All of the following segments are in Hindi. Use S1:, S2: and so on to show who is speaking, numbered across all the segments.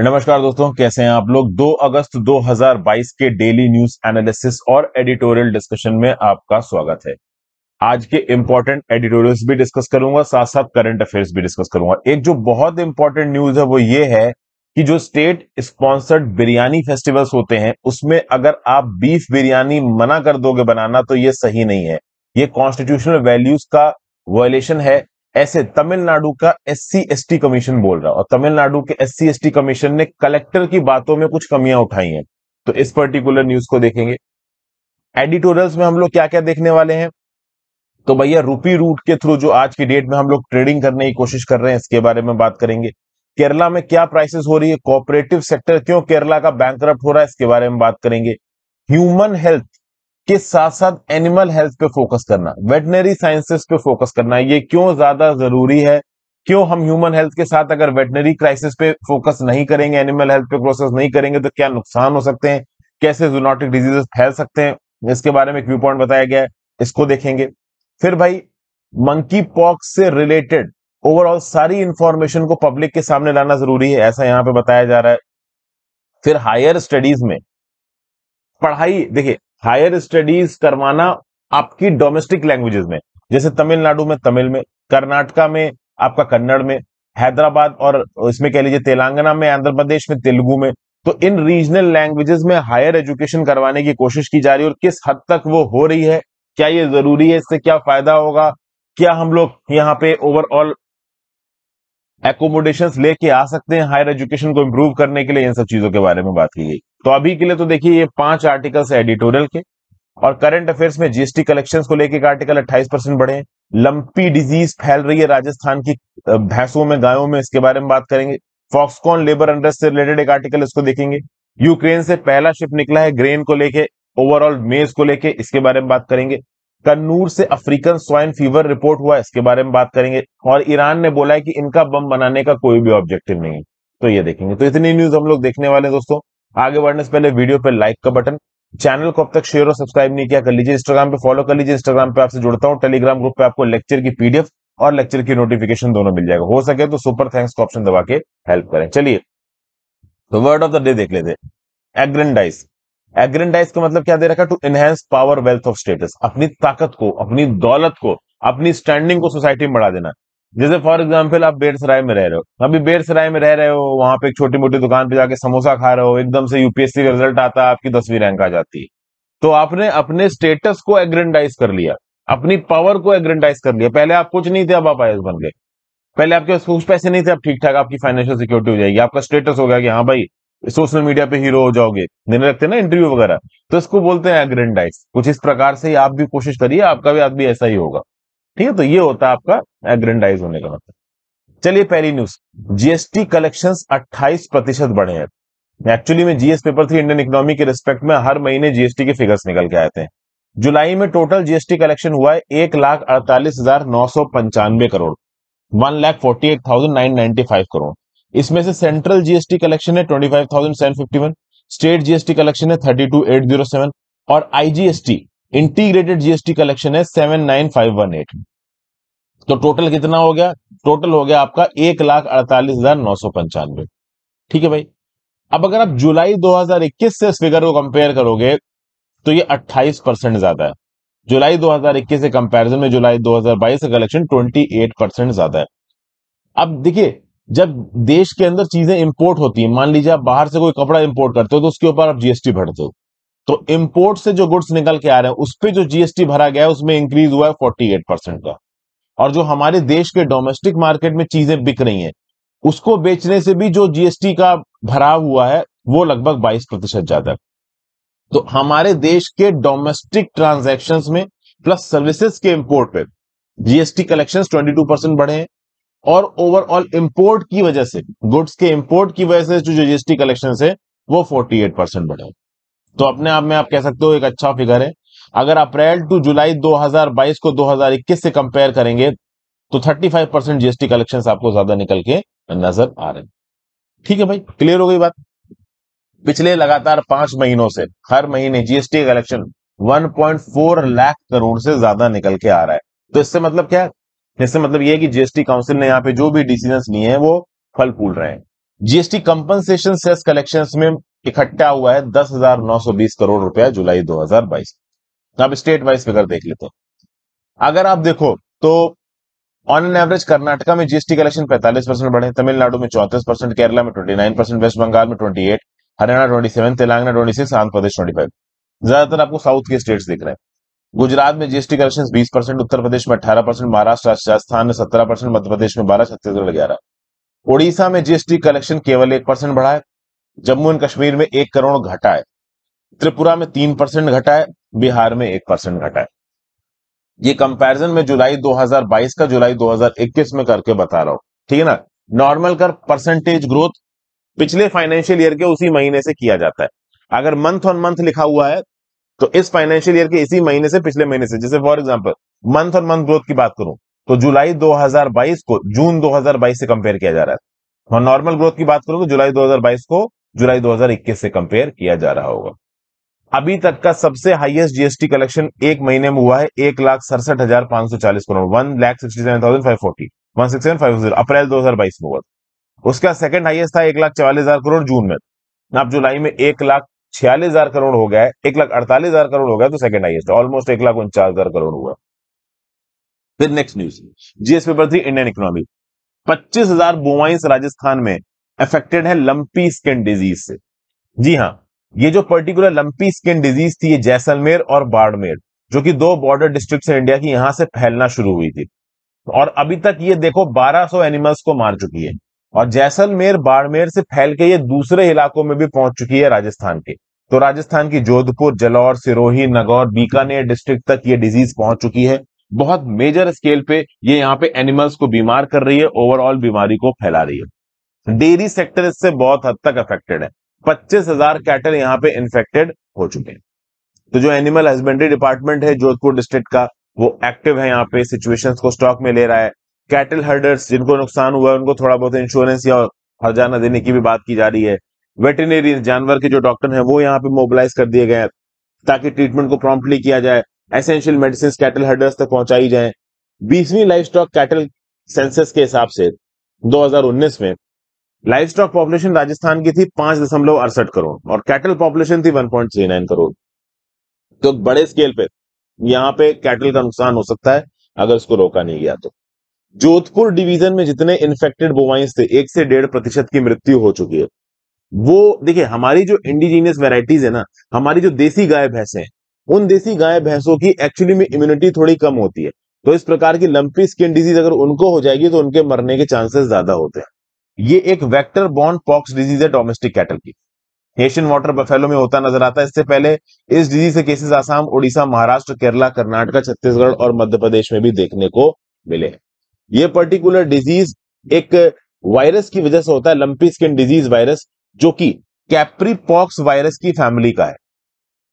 S1: नमस्कार दोस्तों कैसे हैं आप लोग 2 अगस्त 2022 के डेली न्यूज एनालिसिस और एडिटोरियल डिस्कशन में आपका स्वागत है आज के इंपॉर्टेंट एडिटोरियल्स भी डिस्कस करूंगा साथ साथ करंट अफेयर्स भी डिस्कस करूंगा एक जो बहुत इंपॉर्टेंट न्यूज है वो ये है कि जो स्टेट स्पॉन्सर्ड बिरयानी फेस्टिवल्स होते हैं उसमें अगर आप बीफ बिरयानी मना कर दोगे बनाना तो ये सही नहीं है ये कॉन्स्टिट्यूशनल वैल्यूज का वॉयलेशन है ऐसे तमिलनाडु का एस सी कमीशन बोल रहा और तमिलनाडु के एस सी कमीशन ने कलेक्टर की बातों में कुछ कमियां उठाई हैं तो इस पर्टिकुलर न्यूज को देखेंगे एडिटोरियल्स में हम लोग क्या क्या देखने वाले हैं तो भैया रूपी रूट के थ्रू जो आज की डेट में हम लोग ट्रेडिंग करने की कोशिश कर रहे हैं इसके बारे में बात करेंगे केरला में क्या प्राइसेस हो रही है कॉपरेटिव सेक्टर क्यों केरला का बैंक हो रहा है इसके बारे में बात करेंगे ह्यूमन हेल्थ के साथ साथ एनिमल हेल्थ पे फोकस करना वेटनरी साइंसेस पे फोकस करना ये क्यों ज्यादा जरूरी है क्यों हम ह्यूमन हेल्थ के साथ अगर वेटनरी क्राइसिस पे फोकस नहीं करेंगे एनिमल हेल्थ पे प्रोसेस नहीं करेंगे तो क्या नुकसान हो सकते हैं कैसे जूनोटिक डिजीजेस फैल सकते हैं इसके बारे में एक व्यू पॉइंट बताया गया है इसको देखेंगे फिर भाई मंकी पॉक्स से रिलेटेड ओवरऑल सारी इंफॉर्मेशन को पब्लिक के सामने लाना जरूरी है ऐसा यहाँ पे बताया जा रहा है फिर हायर स्टडीज में पढ़ाई देखिए हायर स्टडीज करवाना आपकी डोमेस्टिक लैंग्वेजेस में जैसे तमिलनाडु में तमिल में कर्नाटका में आपका कन्नड़ में हैदराबाद और इसमें कह लीजिए तेलंगाना में आंध्र प्रदेश में तेलुगु में तो इन रीजनल लैंग्वेजेस में हायर एजुकेशन करवाने की कोशिश की जा रही है और किस हद तक वो हो रही है क्या ये जरूरी है इससे क्या फायदा होगा क्या हम लोग यहाँ पे ओवरऑल एकोमोडेशन लेके आ सकते हैं हायर एजुकेशन को इम्प्रूव करने के लिए इन सब चीजों के बारे में बात की गई तो अभी के लिए तो देखिए ये पांच आर्टिकल्स है एडिटोरियल के और करंट अफेयर्स में जीएसटी कलेक्शन को लेकर आर्टिकल अट्ठाईस परसेंट बढ़े लंपी डिजीज फैल रही है राजस्थान की भैंसों में गायों में इसके बारे में बात करेंगे फॉक्सकॉन लेबर अंडर्स से रिलेटेड एक आर्टिकल इसको देखेंगे यूक्रेन से पहला शिप निकला है ग्रेन को लेके ओवरऑल मेज को लेके इसके बारे में बात करेंगे कन्नूर से अफ्रीकन स्वाइन फीवर रिपोर्ट हुआ इसके बारे में बात करेंगे और ईरान ने बोला है कि इनका बम बनाने का कोई भी ऑब्जेक्टिव नहीं है तो ये देखेंगे तो इतनी न्यूज हम लोग देखने वाले दोस्तों आगे बढ़ने से पहले वीडियो पे लाइक का बटन चैनल को अब तक शेयर और सब्सक्राइब नहीं किया कर लीजिए इंस्टाग्राम पे फॉलो कर लीजिए इंस्टाग्राम पे आपसे जुड़ता हूँ टेलीग्राम ग्रुप पे आपको लेक्चर की पीडीएफ और लेक्चर की नोटिफिकेशन दोनों मिल जाएगा हो सके तो सुपर थैंक्स का ऑप्शन दबा के हेल्प करें चलिए तो वर्ड ऑफ द डे देख लेते एग्रेंडाइज एग्रेंडाइज का मतलब क्या दे रखा to enhance power wealth of status अपनी ताकत को अपनी दौलत को अपनी स्टैंडिंग को सोसाइटी में बढ़ा देना जैसे फॉर एग्जाम्पल आप बेरसराय में रह रहे हो अभी बेरसराय में रह रहे हो वहां पे एक छोटी मोटी दुकान पे जाके समोसा खा रहे हो एकदम से यूपीएससी का रिजल्ट आता है आपकी दसवीं रैंक आ जाती है तो आपने अपने स्टेटस को एग्रेंडाइज कर लिया अपनी पावर को एग्रेंडाइज कर लिया पहले आप कुछ नहीं थे अब आप आई बन गए पहले आपके पास कुछ पैसे नहीं थे अब ठीक ठाक आपकी फाइनेंशियल सिक्योरिटी हो जाएगी आपका स्टेटस हो गया कि हाँ भाई सोशल मीडिया पे हीरो हो जाओगे देने लगते ना इंटरव्यू वगैरह तो इसको बोलते हैं एग्रेंडाइज कुछ इस प्रकार से आप भी कोशिश करिए आपका भी आदमी ऐसा ही होगा ठीक है तो ये होता है आपका एग्रेंडाइज होने का मतलब चलिए पहली न्यूज जीएसटी कलेक्शन 28 प्रतिशत बढ़े हैं एक्चुअली में GS paper three Indian economy के रिस्पेक्ट में हर महीने जीएसटी के फिगर्स निकल के आए थे जुलाई में टोटल जीएसटी कलेक्शन हुआ है एक लाख अड़तालीस हजार नौ सौ पंचानवे crore one lakh forty eight thousand nine ninety five crore इसमें से सेंट्रल जीएसटी कलेक्शन है twenty five thousand seven fifty one state GST collection है thirty two eight zero seven और आईजीएसटी इंटीग्रेटेड जीएसटी कलेक्शन है seven nine five one eight तो टोटल कितना हो गया टोटल हो गया आपका एक लाख अड़तालीस हजार नौ सौ पंचानवे ठीक है भाई अब अगर आप जुलाई 2021 से इस फिगर को कंपेयर करोगे तो ये 28 परसेंट ज्यादा है जुलाई 2021 से कंपैरिजन में जुलाई 2022 से कलेक्शन 28 परसेंट ज्यादा है अब देखिए जब देश के अंदर चीजें इंपोर्ट होती है मान लीजिए आप बाहर से कोई कपड़ा इंपोर्ट करते हो तो उसके ऊपर आप जीएसटी भरते हो तो इंपोर्ट से जो गुड्स निकल के आ रहे हैं उस पर जो जीएसटी भरा गया है उसमें इंक्रीज हुआ है फोर्टी एट परसेंट का और जो हमारे देश के डोमेस्टिक मार्केट में चीजें बिक रही हैं उसको बेचने से भी जो जीएसटी का भरा हुआ है वो लगभग बाईस प्रतिशत ज्यादा तो हमारे देश के डोमेस्टिक ट्रांजेक्शन में प्लस सर्विसेज के इम्पोर्ट पे जीएसटी ट्वेंटी टू परसेंट बढ़े हैं और ओवरऑल इंपोर्ट की वजह से गुड्स के इंपोर्ट की वजह से जो जीएसटी कलेक्शन है वो एट परसेंट बढ़े हैं तो अपने आप में आप कह सकते हो एक अच्छा फिगर है अगर अप्रैल टू जुलाई 2022 को 2021 से कंपेयर करेंगे तो 35 परसेंट जीएसटी कलेक्शन आपको ज्यादा निकल के नजर आ रहे हैं ठीक है भाई क्लियर हो गई बात पिछले लगातार पांच महीनों से हर महीने जीएसटी कलेक्शन 1.4 लाख करोड़ से ज्यादा निकल के आ रहा है तो इससे मतलब क्या है इससे मतलब यह है कि जीएसटी काउंसिल ने यहाँ पे जो भी डिसीजन लिए हैं वो फल फूल रहे हैं जीएसटी कंपनसेशन सेस कलेक्शन में इकट्ठा हुआ है दस हजार नौ सौ बीस करोड़ रुपया जुलाई 2022 अब स्टेट वाइज फिगर देख लेते हैं अगर आप देखो तो ऑन एन एवरेज कर्नाटका में जीएसटी कलेक्शन 45 परसेंट बढ़े तमिलनाडु में 34 परसेंट केरला में 29 परसेंट वेस्ट बंगाल में 28 हरियाणा 27 तेलंगाना 26 आंध्र प्रदेश 25 ज्यादातर आपको साउथ के स्टेट्स दिख रहे हैं गुजरात में GST collection 20 percent Uttar Pradesh में 18 परसेंट महाराष्ट्र राजस्थान में सत्रह परसेंट मध्य प्रदेश में बारह छत्तीसगढ़ ग्यारह उड़ीसा में जीएसटी कलेक्शन केवल एक परसेंट बढ़ा है जम्मू एंड कश्मीर में एक करोड़ घटा है त्रिपुरा में तीन परसेंट घटा है बिहार में एक परसेंट घटा है ये कंपैरिजन में जुलाई 2022 का जुलाई 2021 में करके बता रहा हूं ठीक है ना नॉर्मल कर परसेंटेज ग्रोथ पिछले फाइनेंशियल ईयर के उसी महीने से किया जाता है अगर मंथ ऑन मंथ लिखा हुआ है तो इस फाइनेंशियल ईयर के इसी महीने से पिछले महीने से जैसे for example month on month growth की बात करूं तो जुलाई 2022 को जून 2022 से कंपेयर किया जा रहा है और नॉर्मल ग्रोथ की बात करूं तो जुलाई 2022 को जुलाई 2021 से कंपेयर किया जा रहा होगा अभी तक का सबसे हाईएस्ट जीएसटी कलेक्शन एक महीने में हुआ है एक लाख सड़सठ हजार पांच सौ चालीस crore one lakh sixty seven thousand five forty one six seven five zero अप्रैल दो हजार बाईस में हुआ उसका सेकंड हाईएस्ट था एक लाख चवालीस हजार करोड़ जून में अब जुलाई में एक लाख छियालीस हजार करोड़ हो गया है एक लाख अड़तालीस हजार करोड़ हो गया तो सेकंड हाइएस्ट ऑलमोस्ट एक लाख उनचास हजार करोड़ हुआ फिर next news GS paper three Indian economy पच्चीस हजार बोवाइंस राजस्थान में अफेक्टेड है लंपी स्किन डिजीज से जी हाँ ये जो पर्टिकुलर लंपी स्किन डिजीज थी ये जैसलमेर और बाड़मेर जो कि दो बॉर्डर डिस्ट्रिक्ट है इंडिया की यहां से फैलना शुरू हुई थी और अभी तक ये देखो 1200 एनिमल्स को मार चुकी है और जैसलमेर बाड़मेर से फैल के ये दूसरे इलाकों में भी पहुंच चुकी है राजस्थान के तो राजस्थान की जोधपुर जलौर सिरोही नगौर बीकानेर डिस्ट्रिक्ट तक ये डिजीज पहुंच चुकी है बहुत मेजर स्केल पे ये यहाँ पे एनिमल्स को बीमार कर रही है ओवरऑल बीमारी को फैला रही है डेयरी सेक्टर इससे बहुत हद तक अफेक्टेड है पच्चीस हजार कैटल हम्म। यहाँ पे इन्फेक्टेड हो चुके हैं तो जो एनिमल हस्बेंड्री डिपार्टमेंट है जोधपुर डिस्ट्रिक्ट का वो एक्टिव है यहाँ पे सिचुएशंस को स्टॉक में ले रहा है कैटल हर्डर्स जिनको नुकसान हुआ है उनको थोड़ा बहुत इंश्योरेंस या हर्जाना देने की भी बात की जा रही है वेटेनरी जानवर के जो डॉक्टर हैं वो यहाँ पे मोबिलाइज कर दिए गए हैं ताकि ट्रीटमेंट को प्रॉम्प्टली किया जाए एसेंशियल मेडिसिन कैटल हर्डर्स तक पहुंचाई जाए बीसवीं लाइफ स्टॉक कैटल सेंसस के हिसाब से 2019 में लाइफ स्टॉक पॉपुलेशन राजस्थान की थी पांच दशमलव अड़सठ करोड़ और कैटल पॉपुलेशन थी one point three nine crore तो बड़े स्केल पे यहाँ पे कैटल का नुकसान हो सकता है अगर इसको रोका नहीं गया तो जोधपुर डिवीजन में जितने इन्फेक्टेड बोवाइंस थे एक से डेढ़ प्रतिशत की मृत्यु हो चुकी है वो देखिये हमारी जो इंडिजीनियस वेराइटीज है ना हमारी जो देसी गाय भैंसे हैं उन देसी गाय भैंसों की एक्चुअली में इम्यूनिटी थोड़ी कम होती है तो इस प्रकार की लंपी स्किन डिजीज अगर उनको हो जाएगी तो उनके मरने के चांसेस ज्यादा होते हैं ये एक वेक्टर बॉर्न पॉक्स डिजीज है डोमेस्टिक कैटल की एशियन वाटर बफेलो में होता नजर आता है इससे पहले इस डिजीज के केसेस आसाम उड़ीसा महाराष्ट्र केरला कर्नाटका छत्तीसगढ़ और मध्य प्रदेश में भी देखने को मिले ये पर्टिकुलर डिजीज एक वायरस की वजह से होता है लंपी स्किन डिजीज वायरस जो कि कैप्री पॉक्स वायरस की फैमिली का है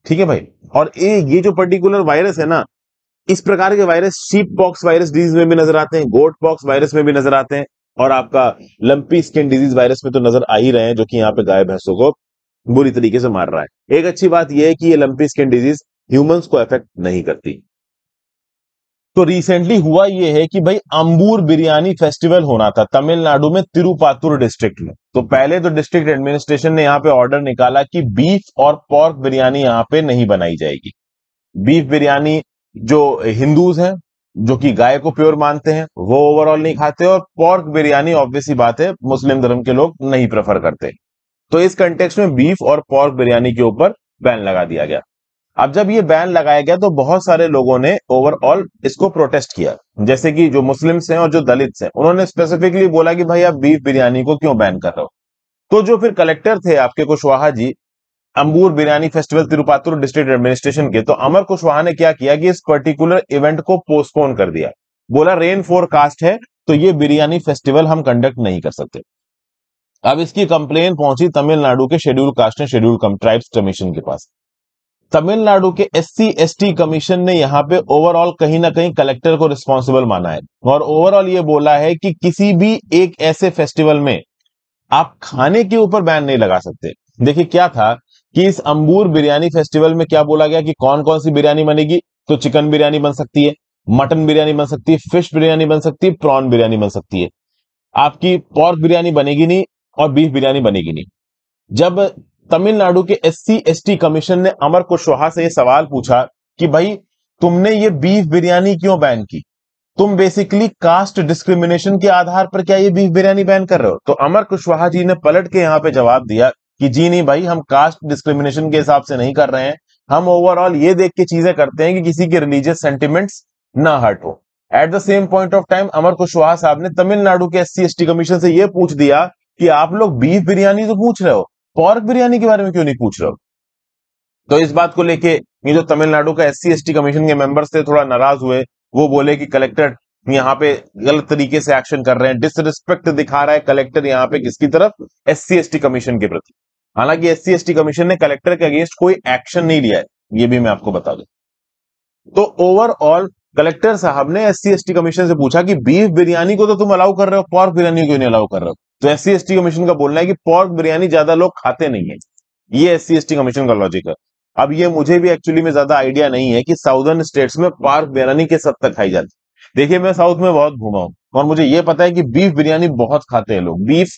S1: ठीक है भाई और ए, ये जो पर्टिकुलर वायरस है ना इस प्रकार के virus sheep pox virus disease में भी नजर आते हैं गोट पॉक्स वायरस में भी नजर आते हैं और आपका लंपी स्किन डिजीज वायरस में तो नजर आ ही रहे हैं जो कि यहाँ पे गाय भैंसों को बुरी तरीके से मार रहा है एक अच्छी बात यह है कि ये लंपी स्किन डिजीज ह्यूमंस को अफेक्ट नहीं करती तो रिसेंटली हुआ ये है कि भाई अंबूर बिरयानी फेस्टिवल होना था तमिलनाडु में तिरुपातुर डिस्ट्रिक्ट में तो पहले तो डिस्ट्रिक्ट एडमिनिस्ट्रेशन ने यहाँ पे ऑर्डर निकाला कि बीफ और पॉर्क बिरयानी यहाँ पे नहीं बनाई जाएगी बीफ बिरयानी जो हिंदूज हैं जो कि गाय को प्योर मानते हैं वो ओवरऑल नहीं खाते और पोर्क बिरयानी ऑब्वियसली बात है मुस्लिम धर्म के लोग नहीं प्रेफर करते तो इस कंटेक्स में बीफ और पोर्क बिरयानी के ऊपर बैन लगा दिया गया अब जब ये बैन लगाया गया तो बहुत सारे लोगों ने ओवरऑल इसको प्रोटेस्ट किया जैसे कि जो मुस्लिम्स हैं और जो दलित हैं उन्होंने स्पेसिफिकली बोला कि भाई आप बीफ बिरयानी को क्यों बैन कर रहे हो तो जो फिर कलेक्टर थे आपके Kushwaha ji Ambur biryani festival Tirupattur district administration के तो अमर कुशवाहा ने क्या किया कि इस पर्टिकुलर इवेंट को पोस्टपोन कर दिया बोला रेन फोरकास्ट है तो ये बिरयानी फेस्टिवल हम कंडक्ट नहीं कर सकते अब इसकी कंप्लेन पहुंची तमिलनाडु के schedule caste and schedule tribes commission के पास तमिलनाडु के एस सी कमीशन ने यहाँ पे ओवरऑल कहीं ना कहीं कलेक्टर को रिस्पॉन्सिबल माना है और ओवरऑल ये बोला है कि किसी भी एक ऐसे फेस्टिवल में आप खाने के ऊपर बैन नहीं लगा सकते देखिए क्या था कि इस अंबूर बिरयानी फेस्टिवल में क्या बोला गया कि कौन कौन सी बिरयानी बनेगी तो चिकन बिरयानी बन सकती है मटन बिरयानी बन सकती है फिश बिरयानी बन सकती है प्रॉन बिरयानी बन सकती है आपकी पॉर्क बिरयानी बनेगी नहीं और बीफ बिरयानी बनेगी नहीं जब तमिलनाडु के एस सी कमीशन ने अमर कुशवाहा से यह सवाल पूछा कि भाई तुमने ये बीफ बिरयानी क्यों बैन की तुम बेसिकली कास्ट डिस्क्रिमिनेशन के आधार पर क्या ये बीफ बिरयानी बैन कर रहे हो तो अमर कुशवाहा जी ने पलट के यहाँ पे जवाब दिया कि जी नहीं भाई हम कास्ट डिस्क्रिमिनेशन के हिसाब से नहीं कर रहे हैं हम ओवरऑल ये देख के चीजें करते हैं कि किसी के रिलीजियस सेंटिमेंट्स ना हट हो at the same point of time Amar Kushwaha साहब ने तमिलनाडु के एस सी कमीशन से यह पूछ दिया कि आप लोग बीफ बिरयानी तो पूछ रहे हो पॉर्क बिरयानी के बारे में क्यों नहीं पूछ रहे हो तो इस बात को लेके ये जो तमिलनाडु का एस सी कमीशन के मेंबर्स थे थोड़ा नाराज हुए वो बोले कि कलेक्टर यहाँ पे गलत तरीके से एक्शन कर रहे हैं डिसरिस्पेक्ट दिखा रहा है कलेक्टर यहाँ पे किसकी तरफ एस सी कमीशन के प्रति हालांकि एस सी कमीशन ने कलेक्टर के अगेंस्ट कोई एक्शन नहीं लिया है ये भी मैं आपको बता दू तो ओवरऑल कलेक्टर साहब ने एस सी कमीशन से पूछा कि बीफ बिरयानी को तो तुम अलाउ कर रहे हो पॉर्क बिरयानी को नहीं अलाउ कर रहे हो तो एस सी कमीशन का बोलना है कि पॉर्क बिरयानी ज्यादा लोग खाते नहीं है ये एस सी कमीशन का लॉजिक है अब ये मुझे भी एक्चुअली में ज्यादा आइडिया नहीं है कि साउदर्न स्टेट्स में पार्क बिरयानी के हद तक खाई जाती है देखिए मैं साउथ में बहुत घूमा हूँ और मुझे ये पता है कि बीफ बिरयानी बहुत खाते हैं लोग बीफ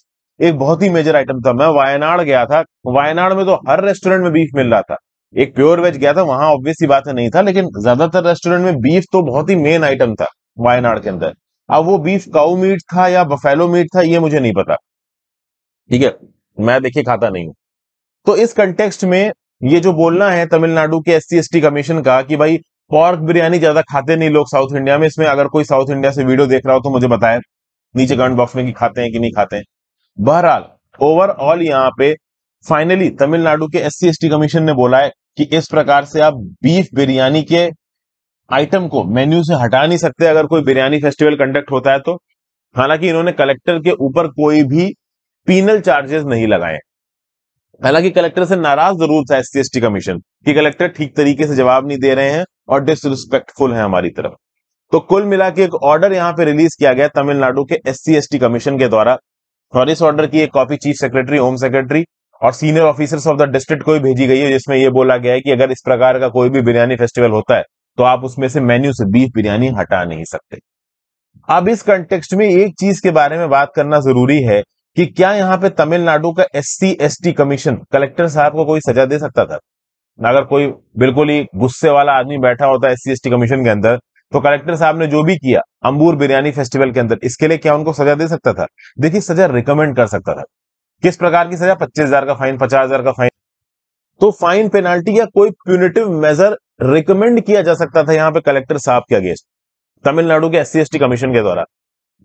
S1: एक बहुत ही मेजर आइटम था मैं वायनाड गया था वायनाड में तो हर रेस्टोरेंट में बीफ मिल रहा था एक प्योर वेज गया था वहां ऑब्वियसली बात है नहीं था लेकिन ज्यादातर रेस्टोरेंट में बीफ तो बहुत ही मेन आइटम था वायनाड के अंदर अब वो बीफ काउ मीट था या बफेलो मीट था ये मुझे नहीं पता ठीक है मैं देखिए खाता नहीं हूं तो इस कंटेक्स्ट में ये जो बोलना है तमिलनाडु के एस सी कमीशन का कि भाई पॉर्क बिरयानी ज्यादा खाते नहीं लोग साउथ इंडिया में इसमें अगर कोई साउथ इंडिया से वीडियो देख रहा हो तो मुझे बताए नीचे कमेंट बॉक्स में कि खाते हैं कि नहीं खाते हैं बहरहाल ओवरऑल यहाँ पे फाइनली तमिलनाडु के एस सी कमीशन ने बोला है कि इस प्रकार से आप बीफ बिरयानी के आइटम को मेन्यू से हटा नहीं सकते अगर कोई बिरयानी फेस्टिवल कंडक्ट होता है तो हालांकि इन्होंने कलेक्टर के ऊपर कोई भी पीनल चार्जेस नहीं लगाए हालांकि कलेक्टर से नाराज जरूर था एस सी कमीशन कि कलेक्टर ठीक तरीके से जवाब नहीं दे रहे हैं और डिसरिस्पेक्टफुल है हमारी तरफ तो कुल मिला के एक ऑर्डर यहां पे रिलीज किया गया तमिलनाडु के एस सी कमीशन के द्वारा और इस ऑर्डर की एक copy chief secretary home secretary और senior officers of the district को भी भेजी गई है जिसमें यह बोला गया है कि अगर इस प्रकार का कोई भी बिरयानी फेस्टिवल होता है तो आप उसमें से मेन्यू से बीफ बिरयानी हटा नहीं सकते अब इस कंटेक्स्ट में एक चीज के बारे में बात करना जरूरी है कि क्या यहाँ पे तमिलनाडु का एस सी कमीशन कलेक्टर साहब को कोई सजा दे सकता था अगर कोई बिल्कुल ही गुस्से वाला आदमी बैठा होता है एस सी कमीशन के अंदर तो कलेक्टर साहब ने जो भी किया अंबूर बिरयानी फेस्टिवल के अंदर इसके लिए क्या उनको सजा दे सकता था देखिए सजा रिकमेंड कर सकता था किस प्रकार की सजा पच्चीस हजार का फाइन पचास हजार का फाइन तो फाइन पेनाल्टी या कोई प्यूनिटिव मेजर रिकमेंड किया जा सकता था यहाँ पे कलेक्टर साहब के अगेंस्ट तमिलनाडु के एस सी कमीशन के द्वारा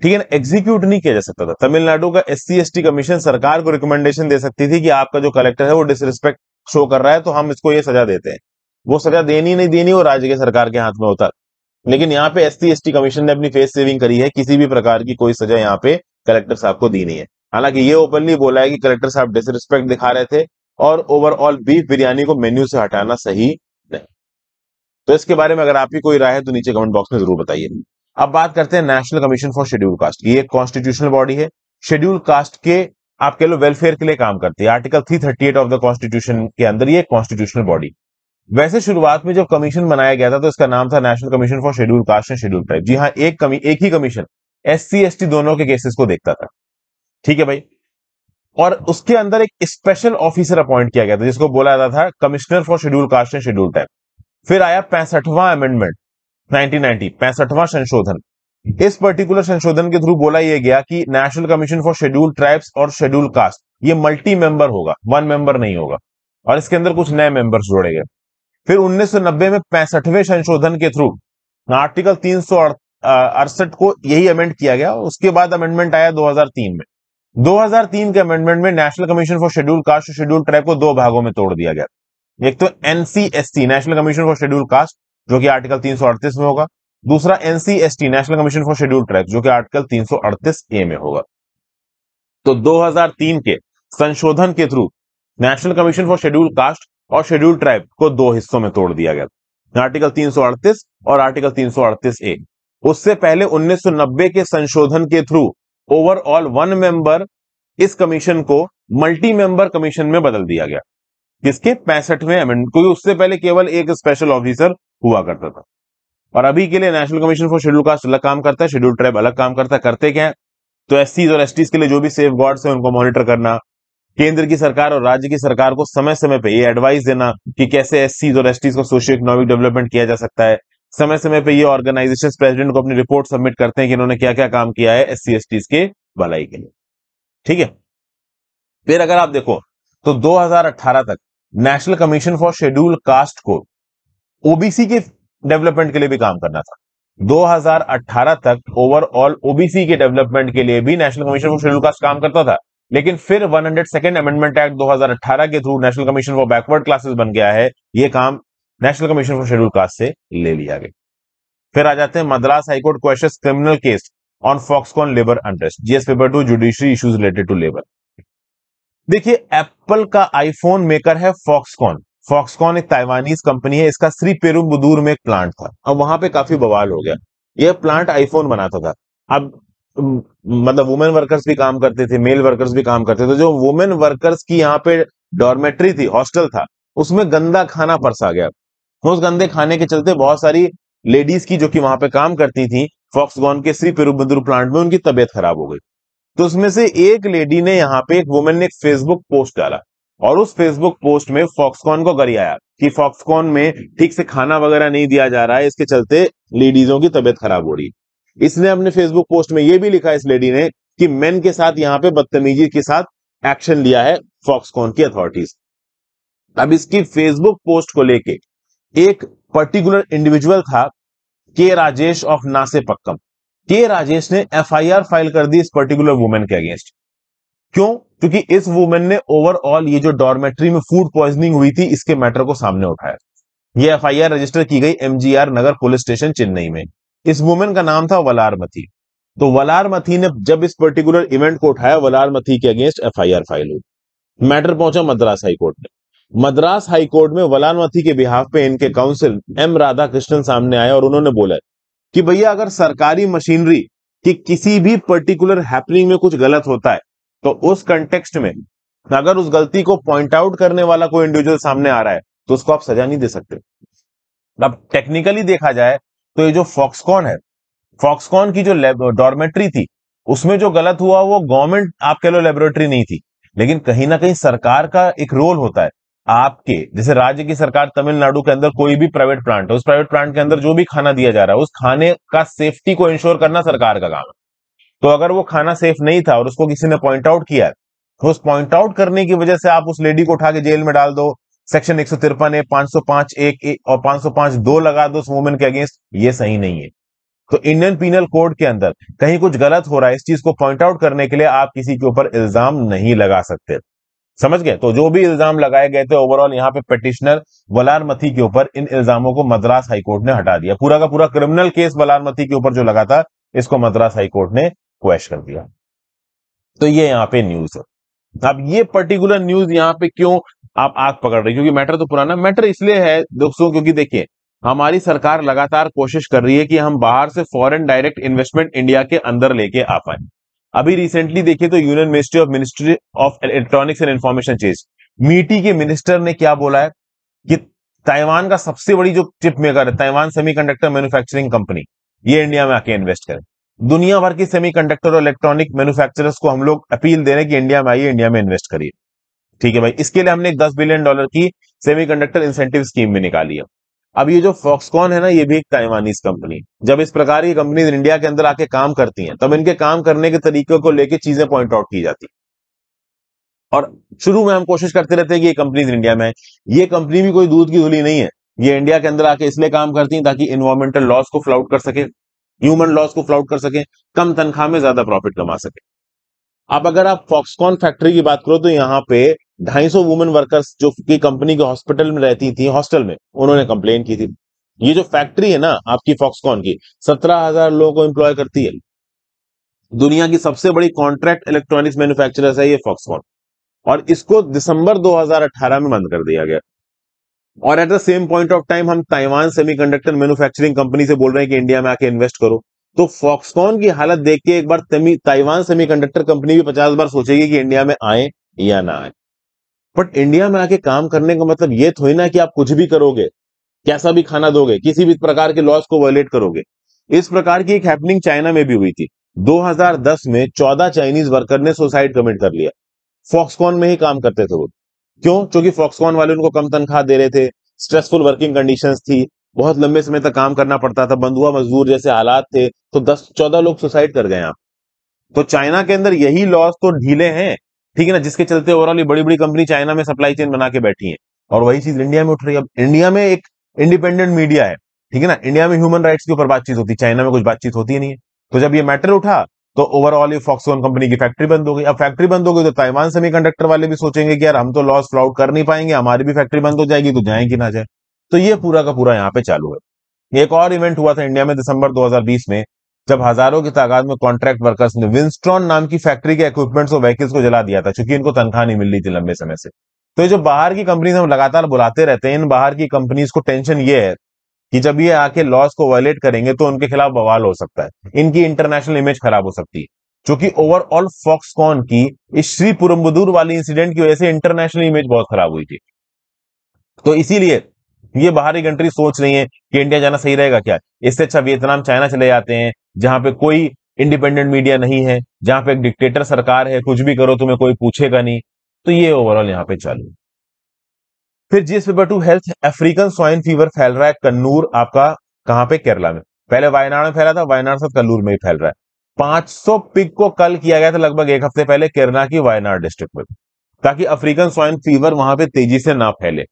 S1: ठीक है ना एग्जीक्यूट नहीं किया जा सकता था तमिलनाडु का एस सी कमीशन सरकार को रिकमेंडेशन दे सकती थी कि आपका जो कलेक्टर है वो डिसरिस्पेक्ट शो कर रहा है तो हम इसको ये सजा देते हैं वो सजा देनी नहीं देनी वो राज्य के सरकार के हाथ में होता लेकिन यहाँ पे एस सी कमीशन ने अपनी फेस सेविंग करी है किसी भी प्रकार की कोई सजा यहाँ पे कलेक्टर साहब को दी नहीं है हालांकि ये ओपनली बोला है कि कलेक्टर साहब डिसरिस्पेक्ट दिखा रहे थे और ओवरऑल बीफ बिरयानी को मेन्यू से हटाना सही नहीं तो इसके बारे में अगर आपकी कोई राय है तो नीचे कमेंट बॉक्स में जरूर बताइए अब बात करते हैं national commission for schedule caste की एक कॉन्स्टिट्यूशनल बॉडी है शेड्यूल कास्ट के आप कह लो वेलफेयर के लिए काम करती है आर्टिकल 338 ऑफ द कॉन्स्टिट्यूशन के अंदर ये कॉन्स्टिट्यूशनल बॉडी वैसे शुरुआत में जब कमीशन बनाया गया था तो इसका नाम था national commission for schedule caste and schedule tribe जी हाँ एक कमी एक ही कमीशन एस सी दोनों के केसेस को देखता था ठीक है भाई और उसके अंदर एक स्पेशल ऑफिसर अपॉइंट किया गया था जिसको बोला जाता था commissioner for schedule caste and schedule tribe फिर आया पैंसठवां अमेंडमेंट नाइनटी पैंसठवां संशोधन इस पर्टिकुलर संशोधन के थ्रू बोला यह गया कि national commission for schedule tribes और शेड्यूल कास्ट ये मल्टी मेंबर होगा वन मेंबर नहीं होगा और इसके अंदर कुछ नए मेंबर्स जोड़े गए फिर 1990 में पैंसठवें संशोधन के थ्रू आर्टिकल तीन अड़सठ को यही अमेंड किया गया उसके बाद अमेंडमेंट आया 2003 में 2003 के अमेंडमेंट में national commission for schedule caste schedule tribe को दो भागों में तोड़ दिया गया एक तो NCST national commission for schedule caste जो कि आर्टिकल तीन में होगा दूसरा NCST national commission for schedule tribe जो कि आर्टिकल तीन ए में होगा तो दो के संशोधन के through national commission for schedule caste और शेड्यूल ट्राइब को दो हिस्सों में तोड़ दिया गया आर्टिकल 338 और आर्टिकल 338 ए उससे पहले 1990 के संशोधन के थ्रू ओवरऑल वन मेंबर इस कमीशन को मल्टी मेंबर कमीशन में बदल दिया गया किसके पैंसठवें अमेंडमेंट क्योंकि उससे पहले केवल एक स्पेशल ऑफिसर हुआ करता था और अभी के लिए national commission for schedule caste अलग काम करता है शेड्यूल ट्राइब अलग काम करता है करते क्या है तो एस और एस के लिए जो भी सेफ गार्ड्स है उनको मॉनिटर करना केंद्र की सरकार और राज्य की सरकार को समय समय पे ये एडवाइस देना कि कैसे एस और एस को सोशियो इकोनॉमिक डेवलपमेंट किया जा सकता है समय समय पे ये ऑर्गेनाइजेशन प्रेसिडेंट को अपनी रिपोर्ट सबमिट करते हैं कि इन्होंने क्या क्या काम किया है एस सी के भलाई के लिए ठीक है फिर अगर आप देखो तो 2018 तक national commission for schedule caste को ओबीसी के डेवलपमेंट के लिए भी काम करना था 2018 तक ओवरऑल ओबीसी के डेवलपमेंट के लिए भी national commission for schedule caste काम करता था लेकिन फिर 100 सेकेंड अमेंडमेंट एक्ट 2018 के through national commission for backward classes बन गया है ये काम national commission for schedule caste से ले लिया गया फिर आ जाते हैं Madras high court question criminal case on Foxconn labour unrest GS paper two judiciary issues related to labour देखिए एप्पल का आईफोन मेकर है फॉक्सकॉन फॉक्सकॉन एक ताइवानीज कंपनी है इसका श्री पेरुबुदूर में एक प्लांट था अब वहां पे काफी बवाल हो गया यह प्लांट आईफोन बनाता था अब मतलब वुमेन वर्कर्स भी काम करते थे मेल वर्कर्स भी काम करते थे तो जो वुमेन वर्कर्स की यहाँ पे डॉर्मेट्री थी हॉस्टल था उसमें गंदा खाना परसा गया उस गंदे खाने के चलते बहुत सारी लेडीज की जो कि वहां पे काम करती थी फॉक्सगॉन के श्री पेरुबंदुर प्लांट में उनकी तबियत खराब हो गई तो उसमें से एक लेडी ने यहाँ पे एक वुमेन ने एक फेसबुक पोस्ट डाला और उस फेसबुक पोस्ट में फॉक्सकॉन को गरी आया कि फॉक्सकॉन में ठीक से खाना वगैरह नहीं दिया जा रहा है इसके चलते लेडीजों की तबियत खराब हो रही है इसने अपने फेसबुक पोस्ट में यह भी लिखा इस लेडी ने कि मेन के साथ यहां पे बदतमीजी के साथ एक्शन लिया है फॉक्सकॉन की अथॉरिटीज अब इसकी फेसबुक पोस्ट को लेके एक पर्टिकुलर इंडिविजुअल था के राजेश ऑफ नासे पक्कम के राजेश ने एफआईआर फाइल कर दी इस पर्टिकुलर वुमेन के अगेंस्ट क्यों क्योंकि इस वुमेन ने ओवरऑल ये जो डॉर्मेट्री में फूड पॉइजनिंग हुई थी इसके मैटर को सामने उठाया ये एफआईआर रजिस्टर की गई एमजीआर नगर पुलिस स्टेशन चेन्नई में इस वुमेन का नाम था वलारमथी तो वलारमथी ने जब इस पर्टिकुलर इवेंट को उठाया वलारमथी के अगेंस्ट एफआईआर फाइल हुई मैटर पहुंचा मद्रास हाईकोर्ट में मद्रास हाईकोर्ट में वलारमथी के बिहाफ पे इनके काउंसिल एम राधा कृष्णन सामने आए और उन्होंने बोला कि भैया अगर सरकारी मशीनरी कि किसी भी पर्टिकुलर हैपनिंग में कुछ गलत होता है तो उस कंटेक्सट में अगर उस गलती को पॉइंट आउट करने वाला कोई इंडिविजुअल सामने आ रहा है तो उसको आप सजा नहीं दे सकते अब टेक्निकली देखा जाए तो ये जो फॉक्सकॉन है फॉक्सकॉन की जो डॉर्मेट्री थी उसमें जो गलत हुआ वो गवर्नमेंट आप कह लो लेबोरेटरी नहीं थी लेकिन कहीं ना कहीं सरकार का एक रोल होता है आपके जैसे राज्य की सरकार तमिलनाडु के अंदर कोई भी प्राइवेट प्लांट है उस प्राइवेट प्लांट के अंदर जो भी खाना दिया जा रहा है उस खाने का सेफ्टी को इंश्योर करना सरकार का काम है तो अगर वो खाना सेफ नहीं था और उसको किसी ने पॉइंट आउट किया तो उस पॉइंट आउट करने की वजह से आप उस लेडी को उठा के जेल में डाल दो सेक्शन एक सौ तिरपन है पांच सौ पांच एक ए, और पांच सौ पांच दो लगा दो वुमेन मूवमेंट के अगेंस्ट ये सही नहीं है तो इंडियन पीनल कोड के अंदर कहीं कुछ गलत हो रहा है इस चीज को पॉइंट आउट करने के लिए आप किसी के ऊपर इल्जाम नहीं लगा सकते समझ गए तो जो भी इल्जाम लगाए गए थे ओवरऑल यहाँ पे पिटिशनर वलार मथी के ऊपर इन इल्जामों को मद्रास हाईकोर्ट ने हटा दिया पूरा का पूरा क्रिमिनल केस वलार मथी के ऊपर जो लगा था इसको मद्रास हाईकोर्ट ने क्वेश कर दिया तो ये यहाँ पे न्यूज है अब ये पर्टिकुलर न्यूज यहाँ पे क्यों आप आग पकड़ रहे क्योंकि मैटर तो पुराना मैटर इसलिए है दोस्तों क्योंकि देखिए हमारी सरकार लगातार कोशिश कर रही है कि हम बाहर से फॉरेन डायरेक्ट इन्वेस्टमेंट इंडिया के अंदर लेके आ पाए अभी रिसेंटली देखिए तो union ministry of ministry of electronics and information चीज मीटी के मिनिस्टर ने क्या बोला है कि ताइवान का सबसे बड़ी जो चिप मेकर है ताइवान सेमीकंडक्टर मैन्युफैक्चरिंग कंपनी ये इंडिया में आके इन्वेस्ट करें दुनिया भर की सेमीकंडक्टर और इलेक्ट्रॉनिक मैन्युफैक्चरर्स को हम लोग अपील दे रहे हैं कि इंडिया में आइए इंडिया में इन्वेस्ट करिए ठीक है भाई इसके लिए हमने दस बिलियन डॉलर की सेमीकंडक्टर इंसेंटिव स्कीम भी निकाली है अब ये जो फॉक्सकॉन है ना ये भी एक ताइवानीज कंपनी जब इस प्रकार की कंपनीज इंडिया के अंदर आके काम करती हैं तब इनके काम करने के तरीके को लेकर चीजें पॉइंट आउट की जाती और शुरू में हम कोशिश करते रहते हैं कि ये कंपनीज इंडिया में है ये कंपनी भी कोई दूध की धुली नहीं है ये इंडिया के अंदर आके इसलिए काम करती है ताकि इन्वायरमेंटल लॉस को फ्लाउट कर सके ह्यूमन लॉस को फ्लाउट कर सके कम तनख्वाह में ज्यादा प्रॉफिट कमा सके अब अगर आप फॉक्सकॉन फैक्ट्री की बात करो तो यहाँ पे ढाई सौ वुमेन वर्कर्स जो की कंपनी के हॉस्पिटल में रहती थी हॉस्टल में उन्होंने कंप्लेन की थी ये जो फैक्ट्री है ना आपकी फॉक्सकॉन की सत्रह हजार लोगों को इंप्लॉय करती है दुनिया की सबसे बड़ी कॉन्ट्रैक्ट इलेक्ट्रॉनिक्स मैन्युफैक्चर है ये फॉक्सकॉन और इसको दिसंबर 2018 में बंद कर दिया गया और at the same point of time हम ताइवान सेमीकंडक्टर मैन्युफैक्चरिंग कंपनी से बोल रहे हैं कि इंडिया में आके इन्वेस्ट करो तो फॉक्सकॉन की हालत देख के एक बार ताइवान सेमीकंडक्टर कंपनी भी पचास बार सोचेगी कि इंडिया में आए या ना आए बट इंडिया में आके काम करने का मतलब ये थोड़ी ना कि आप कुछ भी करोगे कैसा भी खाना दोगे किसी भी प्रकार के लॉस को वायलेट करोगे इस प्रकार की एक हैपनिंग चाइना में भी हुई थी 2010 में 14 चाइनीज वर्कर ने सुसाइड कमिट कर लिया फॉक्सकॉन में ही काम करते थे वो क्यों क्योंकि फॉक्सकॉन वाले उनको कम तनख्वाह दे रहे थे स्ट्रेसफुल वर्किंग कंडीशन थी बहुत लंबे समय तक काम करना पड़ता था बंधुआ मजदूर जैसे हालात थे तो दस चौदह लोग सुसाइड कर गए आप तो चाइना के अंदर यही लॉस तो ढीले हैं ठीक है ना जिसके चलते ओवरऑल ये बड़ी बड़ी कंपनी चाइना में सप्लाई चेन बना के बैठी है और वही चीज इंडिया में उठ रही है अब इंडिया में एक इंडिपेंडेंट मीडिया है ठीक है ना इंडिया में ह्यूमन राइट्स के ऊपर बातचीत होती है चाइना में कुछ बातचीत होती नहीं है तो जब ये मैटर उठा तो ओवरऑल ये फॉक्सकॉन कंपनी की फैक्ट्री बंद हो गई अब फैक्ट्री बंद हो गई तो ताइवान कंडक्टर वाले भी सोचेंगे कि यार हम तो लॉस फ्लाउट कर नहीं पाएंगे हमारी भी फैक्ट्री बंद हो जाएगी तो जाए कि ना जाए तो ये पूरा का पूरा यहाँ पे चालू है एक और इवेंट हुआ था इंडिया में दिसंबर 2020 में जब हजारों की तादाद में कॉन्ट्रैक्ट वर्कर्स ने विंस्ट्रॉन नाम की फैक्ट्री के इक्विपमेंट्स और व्हीकल्स को जला दिया था क्योंकि इनको तनख्वाह नहीं मिल रही थी लंबे समय से तो ये जो बाहर की कंपनीज हम लगातार बुलाते रहते हैं इन बाहर की कंपनीज को टेंशन ये है कि जब ये आके लॉस को वायलेट करेंगे तो उनके खिलाफ बवाल हो सकता है इनकी इंटरनेशनल इमेज खराब हो सकती है क्योंकि ओवरऑल फॉक्सकॉन की इस श्री पुरम्बदूर वाली इंसिडेंट की वजह से इंटरनेशनल इमेज बहुत खराब हुई थी तो इसीलिए ये बाहरी कंट्री सोच रही है कि इंडिया जाना सही रहेगा क्या इससे अच्छा वियतनाम चाइना चले जाते हैं जहां पे कोई इंडिपेंडेंट मीडिया नहीं है जहां पे एक डिक्टेटर सरकार है कुछ भी करो तुम्हें कोई पूछेगा नहीं तो ये ओवरऑल यहाँ पे चालू फिर GS paper two health African swine fever फैल रहा है कन्नूर आपका कहां पे केरला में पहले वायनाड में फैला था वायनाड से कन्नूर में ही फैल रहा है 500 पिक को कल किया गया था लगभग एक हफ्ते पहले केरला की वायनाड डिस्ट्रिक्ट में ताकि अफ्रीकन स्वाइन फीवर वहां पे तेजी से ना फैले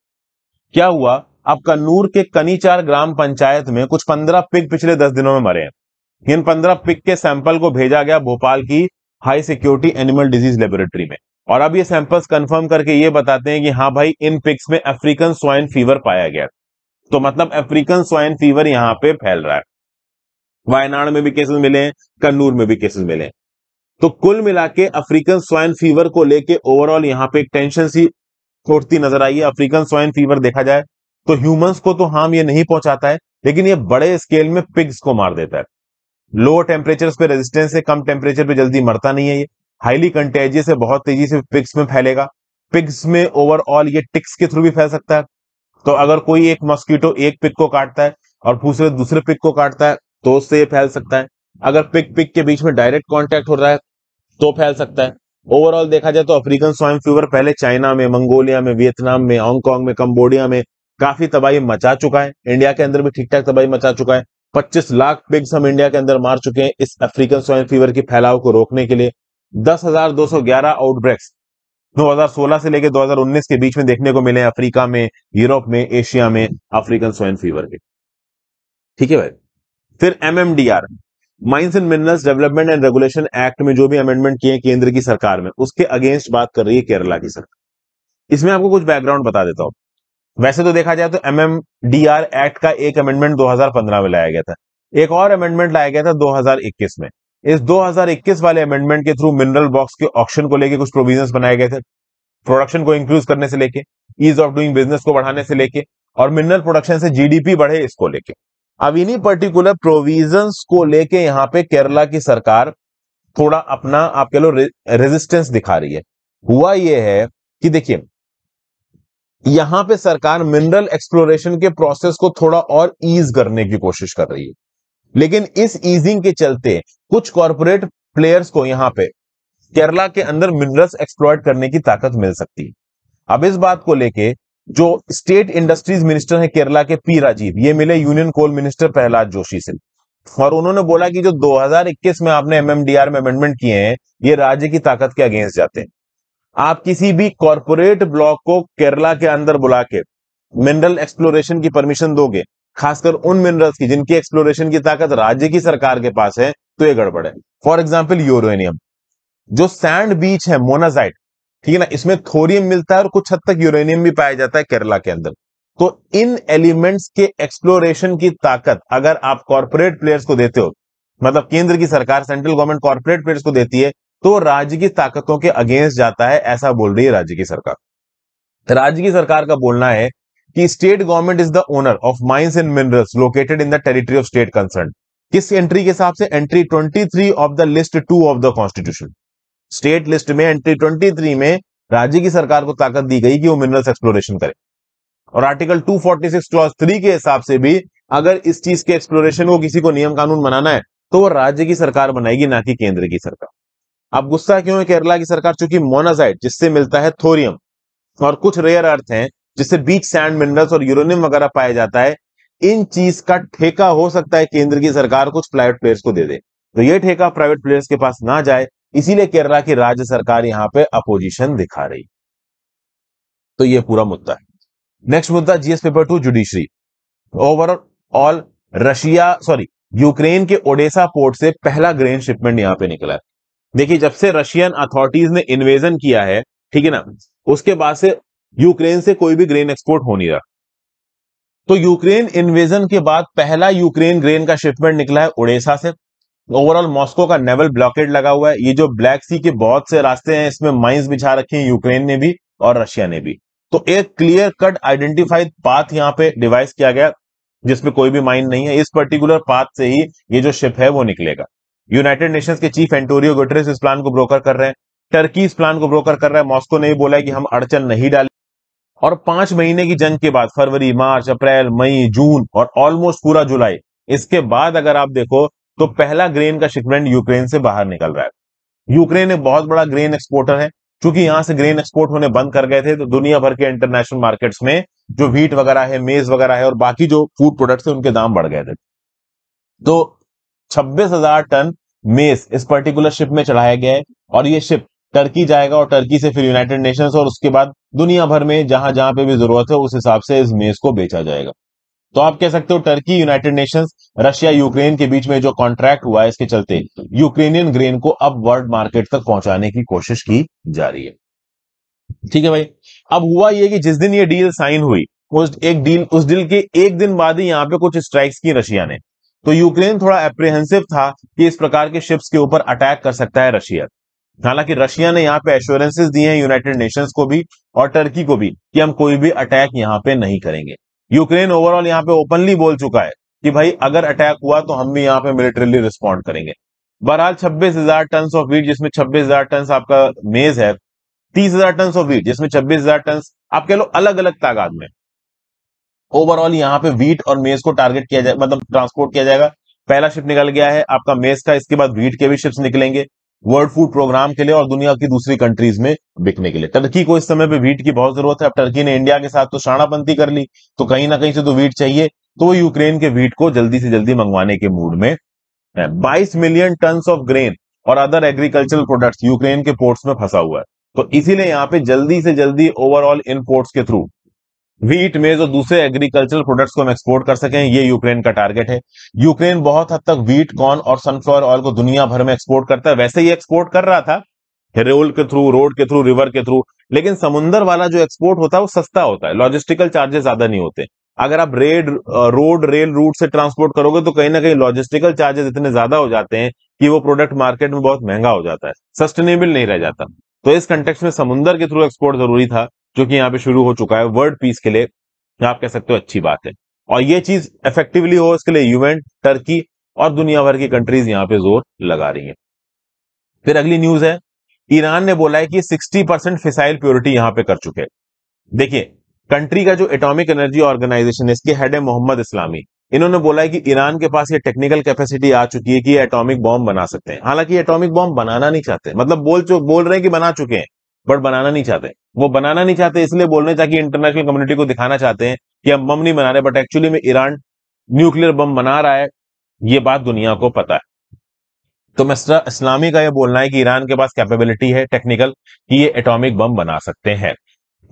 S1: क्या हुआ अब नूर के कनीचार ग्राम पंचायत में कुछ पंद्रह पिक पिछले दस दिनों में मरे हैं इन पंद्रह पिक के सैंपल को भेजा गया भोपाल की high security animal disease laboratory में और अब ये सैंपल्स कंफर्म करके ये बताते हैं कि हाँ भाई इन पिक्स में अफ्रीकन स्वाइन फीवर पाया गया तो मतलब अफ्रीकन स्वाइन फीवर यहां पे फैल रहा है वायनाड में भी केसेस मिले हैं कन्नूर में भी केसेस मिले तो कुल मिला के अफ्रीकन स्वाइन फीवर को लेके ओवरऑल यहाँ पे एक टेंशन सी उठती नजर आई है अफ्रीकन स्वाइन फीवर देखा जाए तो ह्यूमंस को तो हार्म ये नहीं पहुंचाता है लेकिन ये बड़े स्केल में पिग्स को मार देता है लो टेम्परेचर पे रेजिस्टेंस है कम टेम्परेचर पे जल्दी मरता नहीं है ये हाईली कंटेजियस है बहुत तेजी से पिग्स में फैलेगा पिग्स में ओवरऑल ये टिक्स के थ्रू भी फैल सकता है तो अगर कोई एक मॉस्किटो एक पिक को काटता है और दूसरे दूसरे पिक को काटता है तो उससे ये फैल सकता है अगर पिक पिक के बीच में डायरेक्ट कांटेक्ट हो रहा है तो फैल सकता है ओवरऑल देखा जाए तो अफ्रीकन स्वाइन फीवर पहले चाइना में मंगोलिया में वियतनाम में हांगकांग में कंबोडिया में काफी तबाही मचा चुका है इंडिया के अंदर भी ठीक ठाक तबाही मचा चुका है पच्चीस लाख पिग्स हम इंडिया के अंदर मार चुके हैं इस अफ्रीकन स्वाइन फीवर के फैलाव को रोकने के लिए ग्यारह आउटब्रेक्स 2016 से लेकर 2019 के बीच में देखने को मिले अफ्रीका में यूरोप में एशिया में अफ्रीकन स्वाइन फीवर के ठीक है भाई फिर MMDR mines and minerals development and regulation act में जो भी अमेंडमेंट किए केंद्र की सरकार में उसके अगेंस्ट बात कर रही है केरला की सरकार इसमें आपको कुछ बैकग्राउंड बता देता हूं वैसे तो देखा जाए तो एम आर एक्ट का एक अमेंडमेंट 2015 में लाया गया था एक और अमेंडमेंट लाया गया था 2021 में इस 2021 वाले अमेंडमेंट के थ्रू मिनरल बॉक्स के ऑप्शन को लेके कुछ प्रोविजन बनाए गए थे प्रोडक्शन को इंक्रीज करने से लेके ईज ऑफ डूइंग बिजनेस को बढ़ाने से लेके और मिनरल प्रोडक्शन से जीडीपी बढ़े इसको लेके अब इन्हीं पर्टिकुलर प्रोविजन को लेके यहाँ पे केरला की सरकार थोड़ा अपना आप कह लो रेजिस्टेंस दिखा रही है हुआ यह है कि देखिए यहां पे सरकार मिनरल एक्सप्लोरेशन के प्रोसेस को थोड़ा और ईज करने की कोशिश कर रही है लेकिन इस ईजिंग के चलते कुछ कॉरपोरेट प्लेयर्स को यहां पे केरला के अंदर मिनरल्स एक्सप्लोर करने की ताकत मिल सकती है अब इस बात को लेके जो स्टेट इंडस्ट्रीज मिनिस्टर हैं केरला के पी राजीव ये मिले union coal minister Pralhad Joshi से और उन्होंने बोला कि जो 2021 में आपने एमएमडीआर में अमेंडमेंट किए हैं ये राज्य की ताकत के अगेंस्ट जाते हैं आप किसी भी कॉरपोरेट ब्लॉक को केरला के अंदर बुला के मिनरल एक्सप्लोरेशन की परमिशन दोगे खासकर उन मिनरल्स की जिनकी एक्सप्लोरेशन की ताकत राज्य की सरकार के पास है तो ये गड़बड़ है फॉर एग्जाम्पल यूरेनियम जो सैंड बीच है मोनाजाइट ठीक है ना इसमें थोरियम मिलता है और कुछ हद तक यूरेनियम भी पाया जाता है केरला के अंदर तो इन एलिमेंट्स के एक्सप्लोरेशन की ताकत अगर आप कॉरपोरेट प्लेयर्स को देते हो मतलब केंद्र की सरकार सेंट्रल गवर्नमेंट कॉरपोरेट प्लेयर्स को देती है तो राज्य की ताकतों के अगेंस्ट जाता है ऐसा बोल रही है राज्य की सरकार राज्य की सरकार का बोलना है कि state government is the owner of mines and minerals located in the territory of state concern किस एंट्री के हिसाब से entry 23 of the list two of the constitution state list में एंट्री 23 में राज्य की सरकार को ताकत दी गई कि वो मिनरल्स एक्सप्लोरेशन करे और आर्टिकल 246 क्लॉज थ्री के हिसाब से भी अगर इस चीज के एक्सप्लोरेशन को किसी को नियम कानून बनाना है तो वो राज्य की सरकार बनाएगी ना कि केंद्र की सरकार अब गुस्सा क्यों है केरला की सरकार चूंकि मोनाजाइट जिससे मिलता है थोरियम और कुछ रेयर अर्थ हैं जिससे बीच सैंड मिनरल्स और यूरोनियम वगैरह पाया जाता है इन चीज का ठेका हो सकता है केंद्र की सरकार कुछ प्राइवेट प्लेयर्स को दे दे तो ये ठेका प्राइवेट प्लेयर्स के पास ना जाए इसीलिए केरला की राज्य सरकार यहां पे अपोजिशन दिखा रही तो ये पूरा मुद्दा है नेक्स्ट मुद्दा GS paper two judiciary overall Russia sorry Ukraine के ओडेसा पोर्ट से पहला ग्रेन शिपमेंट यहां पे निकला है देखिए जब से रशियन अथॉरिटीज ने इन्वेजन किया है ठीक है ना उसके बाद से यूक्रेन से कोई भी ग्रेन एक्सपोर्ट हो नहीं रहा तो यूक्रेन इन्वेजन के बाद पहला यूक्रेन ग्रेन का शिपमेंट निकला है उड़ीसा से ओवरऑल मॉस्को का नेवल ब्लॉकेट लगा हुआ है ये जो ब्लैक सी के बहुत से रास्ते हैं इसमें माइंस बिछा रखे हैं यूक्रेन ने भी और रशिया ने भी तो एक क्लियर कट आइडेंटिफाइड पाथ यहाँ पे डिवाइस किया गया जिसमें कोई भी माइन नहीं है इस पर्टिकुलर पाथ से ही ये जो शिप है वो निकलेगा यूनाइटेड नेशंस के चीफ एंटोरियो गुटरेस इस प्लान को ब्रोकर कर रहे हैं टर्की इस प्लान को ब्रोकर कर रहा है मॉस्को ने बोला है कि हम अड़चन नहीं डाले और पांच महीने की जंग के बाद फरवरी मार्च अप्रैल मई जून और ऑलमोस्ट पूरा जुलाई इसके बाद अगर आप देखो तो पहला ग्रेन का शिपमेंट यूक्रेन से बाहर निकल रहा है यूक्रेन एक बहुत बड़ा ग्रेन एक्सपोर्टर है क्योंकि यहां से ग्रेन एक्सपोर्ट होने बंद कर गए थे तो दुनिया भर के इंटरनेशनल मार्केट्स में जो व्हीट वगैरह है मेज वगैरह है और बाकी जो फूड प्रोडक्ट्स है उनके दाम बढ़ गए थे तो हजार टन मेस इस पर्टिकुलर शिप में चढ़ाया गया है और ये शिप टर्की जाएगा और टर्की से फिर यूनाइटेड नेशंस और उसके बाद दुनिया भर में जहां जहां पे भी जरूरत है उस हिसाब से इस मेज को बेचा जाएगा तो आप कह सकते हो Turkey United Nations Russia Ukraine के बीच में जो कॉन्ट्रैक्ट हुआ है इसके चलते यूक्रेनियन ग्रेन को अब वर्ल्ड मार्केट तक पहुंचाने की कोशिश की जा रही है ठीक है भाई अब हुआ यह कि जिस दिन ये डील साइन हुई उस एक डील उस डील के एक दिन बाद ही यहाँ पे कुछ स्ट्राइक्स की रशिया ने तो यूक्रेन थोड़ा एप्रिहेंसिव था कि इस प्रकार के शिप्स के ऊपर अटैक कर सकता है रशिया हालांकि रशिया ने यहाँ पे एश्योरेंसेस दिए हैं यूनाइटेड नेशंस को भी और टर्की को भी कि हम कोई भी अटैक यहाँ पे नहीं करेंगे यूक्रेन ओवरऑल यहाँ पे ओपनली बोल चुका है कि भाई अगर अटैक हुआ तो हम भी यहाँ पे मिलिटरीली रिस्पॉन्ड करेंगे बहरहाल छब्बीस हजार टन ऑफ वीट जिसमें छब्बीस हजार टन आपका मेज है तीस हजार टन ऑफ वीट जिसमें छब्बीस हजार टन आप कह लो अलग अलग तादाद में ओवरऑल यहाँ पे वीट और मेज को टारगेट किया जाए मतलब ट्रांसपोर्ट किया जाएगा पहला शिप निकल गया है आपका मेज का इसके बाद वीट के भी शिप्स निकलेंगे वर्ल्ड फूड प्रोग्राम के लिए और दुनिया की दूसरी कंट्रीज में बिकने के लिए टर्की को इस समय पे वीट की बहुत जरूरत है अब टर्की ने इंडिया के साथ तो शाणापंथी कर ली तो कहीं ना कहीं से तो वीट चाहिए तो यूक्रेन के वीट को जल्दी से जल्दी मंगवाने के मूड में बाईस मिलियन टन ऑफ ग्रेन और अदर एग्रीकल्चरल प्रोडक्ट्स यूक्रेन के पोर्ट्स में फंसा हुआ है तो इसीलिए यहाँ पे जल्दी से जल्दी ओवरऑल इन पोर्ट्स के थ्रू व्हीट में जो दूसरे एग्रीकल्चरल प्रोडक्ट्स को हम एक्सपोर्ट कर सकें ये यूक्रेन का टारगेट है यूक्रेन बहुत हद तक व्हीट कॉर्न और सनफ्लावर ऑयल को दुनिया भर में एक्सपोर्ट करता है वैसे ही एक्सपोर्ट कर रहा था रेल के थ्रू रोड के थ्रू रिवर के थ्रू लेकिन समुन्दर वाला जो एक्सपोर्ट होता है वो सस्ता होता है लॉजिस्टिकल चार्जेस ज्यादा नहीं होते अगर आप रेड रोड रेल रूट से ट्रांसपोर्ट करोगे तो कहीं ना कहीं लॉजिस्टिकल चार्जेस इतने ज्यादा हो जाते हैं कि वो प्रोडक्ट मार्केट में बहुत महंगा हो जाता है सस्टेनेबल नहीं रह जाता तो इस कंटेक्स में समुन्दर के थ्रू एक्सपोर्ट जरूरी था जो कि यहाँ पे शुरू हो चुका है वर्ल्ड पीस के लिए आप कह सकते हो अच्छी बात है और ये चीज इफेक्टिवली हो इसके लिए यूएन टर्की और दुनिया भर की कंट्रीज यहाँ पे जोर लगा रही है फिर अगली न्यूज है ईरान ने बोला है कि 60 परसेंट फिसाइल प्योरिटी यहां पे कर चुके हैं देखिए कंट्री का जो एटॉमिक एनर्जी ऑर्गेनाइजेशन है इसके हेड है मोहम्मद इस्लामी इन्होंने बोला है कि ईरान के पास ये टेक्निकल कैपेसिटी आ चुकी है कि ये एटॉमिक बॉम्ब बना सकते हैं हालांकि एटॉमिक बॉम्ब बनाना नहीं चाहते मतलब बोल बोल रहे हैं कि बना चुके हैं बट बनाना नहीं चाहते वो बनाना नहीं चाहते इसलिए बोल रहे ताकि इंटरनेशनल कम्युनिटी को दिखाना चाहते हैं कि हम बम नहीं बना रहे बट एक्चुअली में ईरान न्यूक्लियर बम बना रहा है ये बात दुनिया को पता है तो मिस्टर इस्लामी का यह बोलना है कि ईरान के पास कैपेबिलिटी है टेक्निकल कि ये एटॉमिक बम बना सकते हैं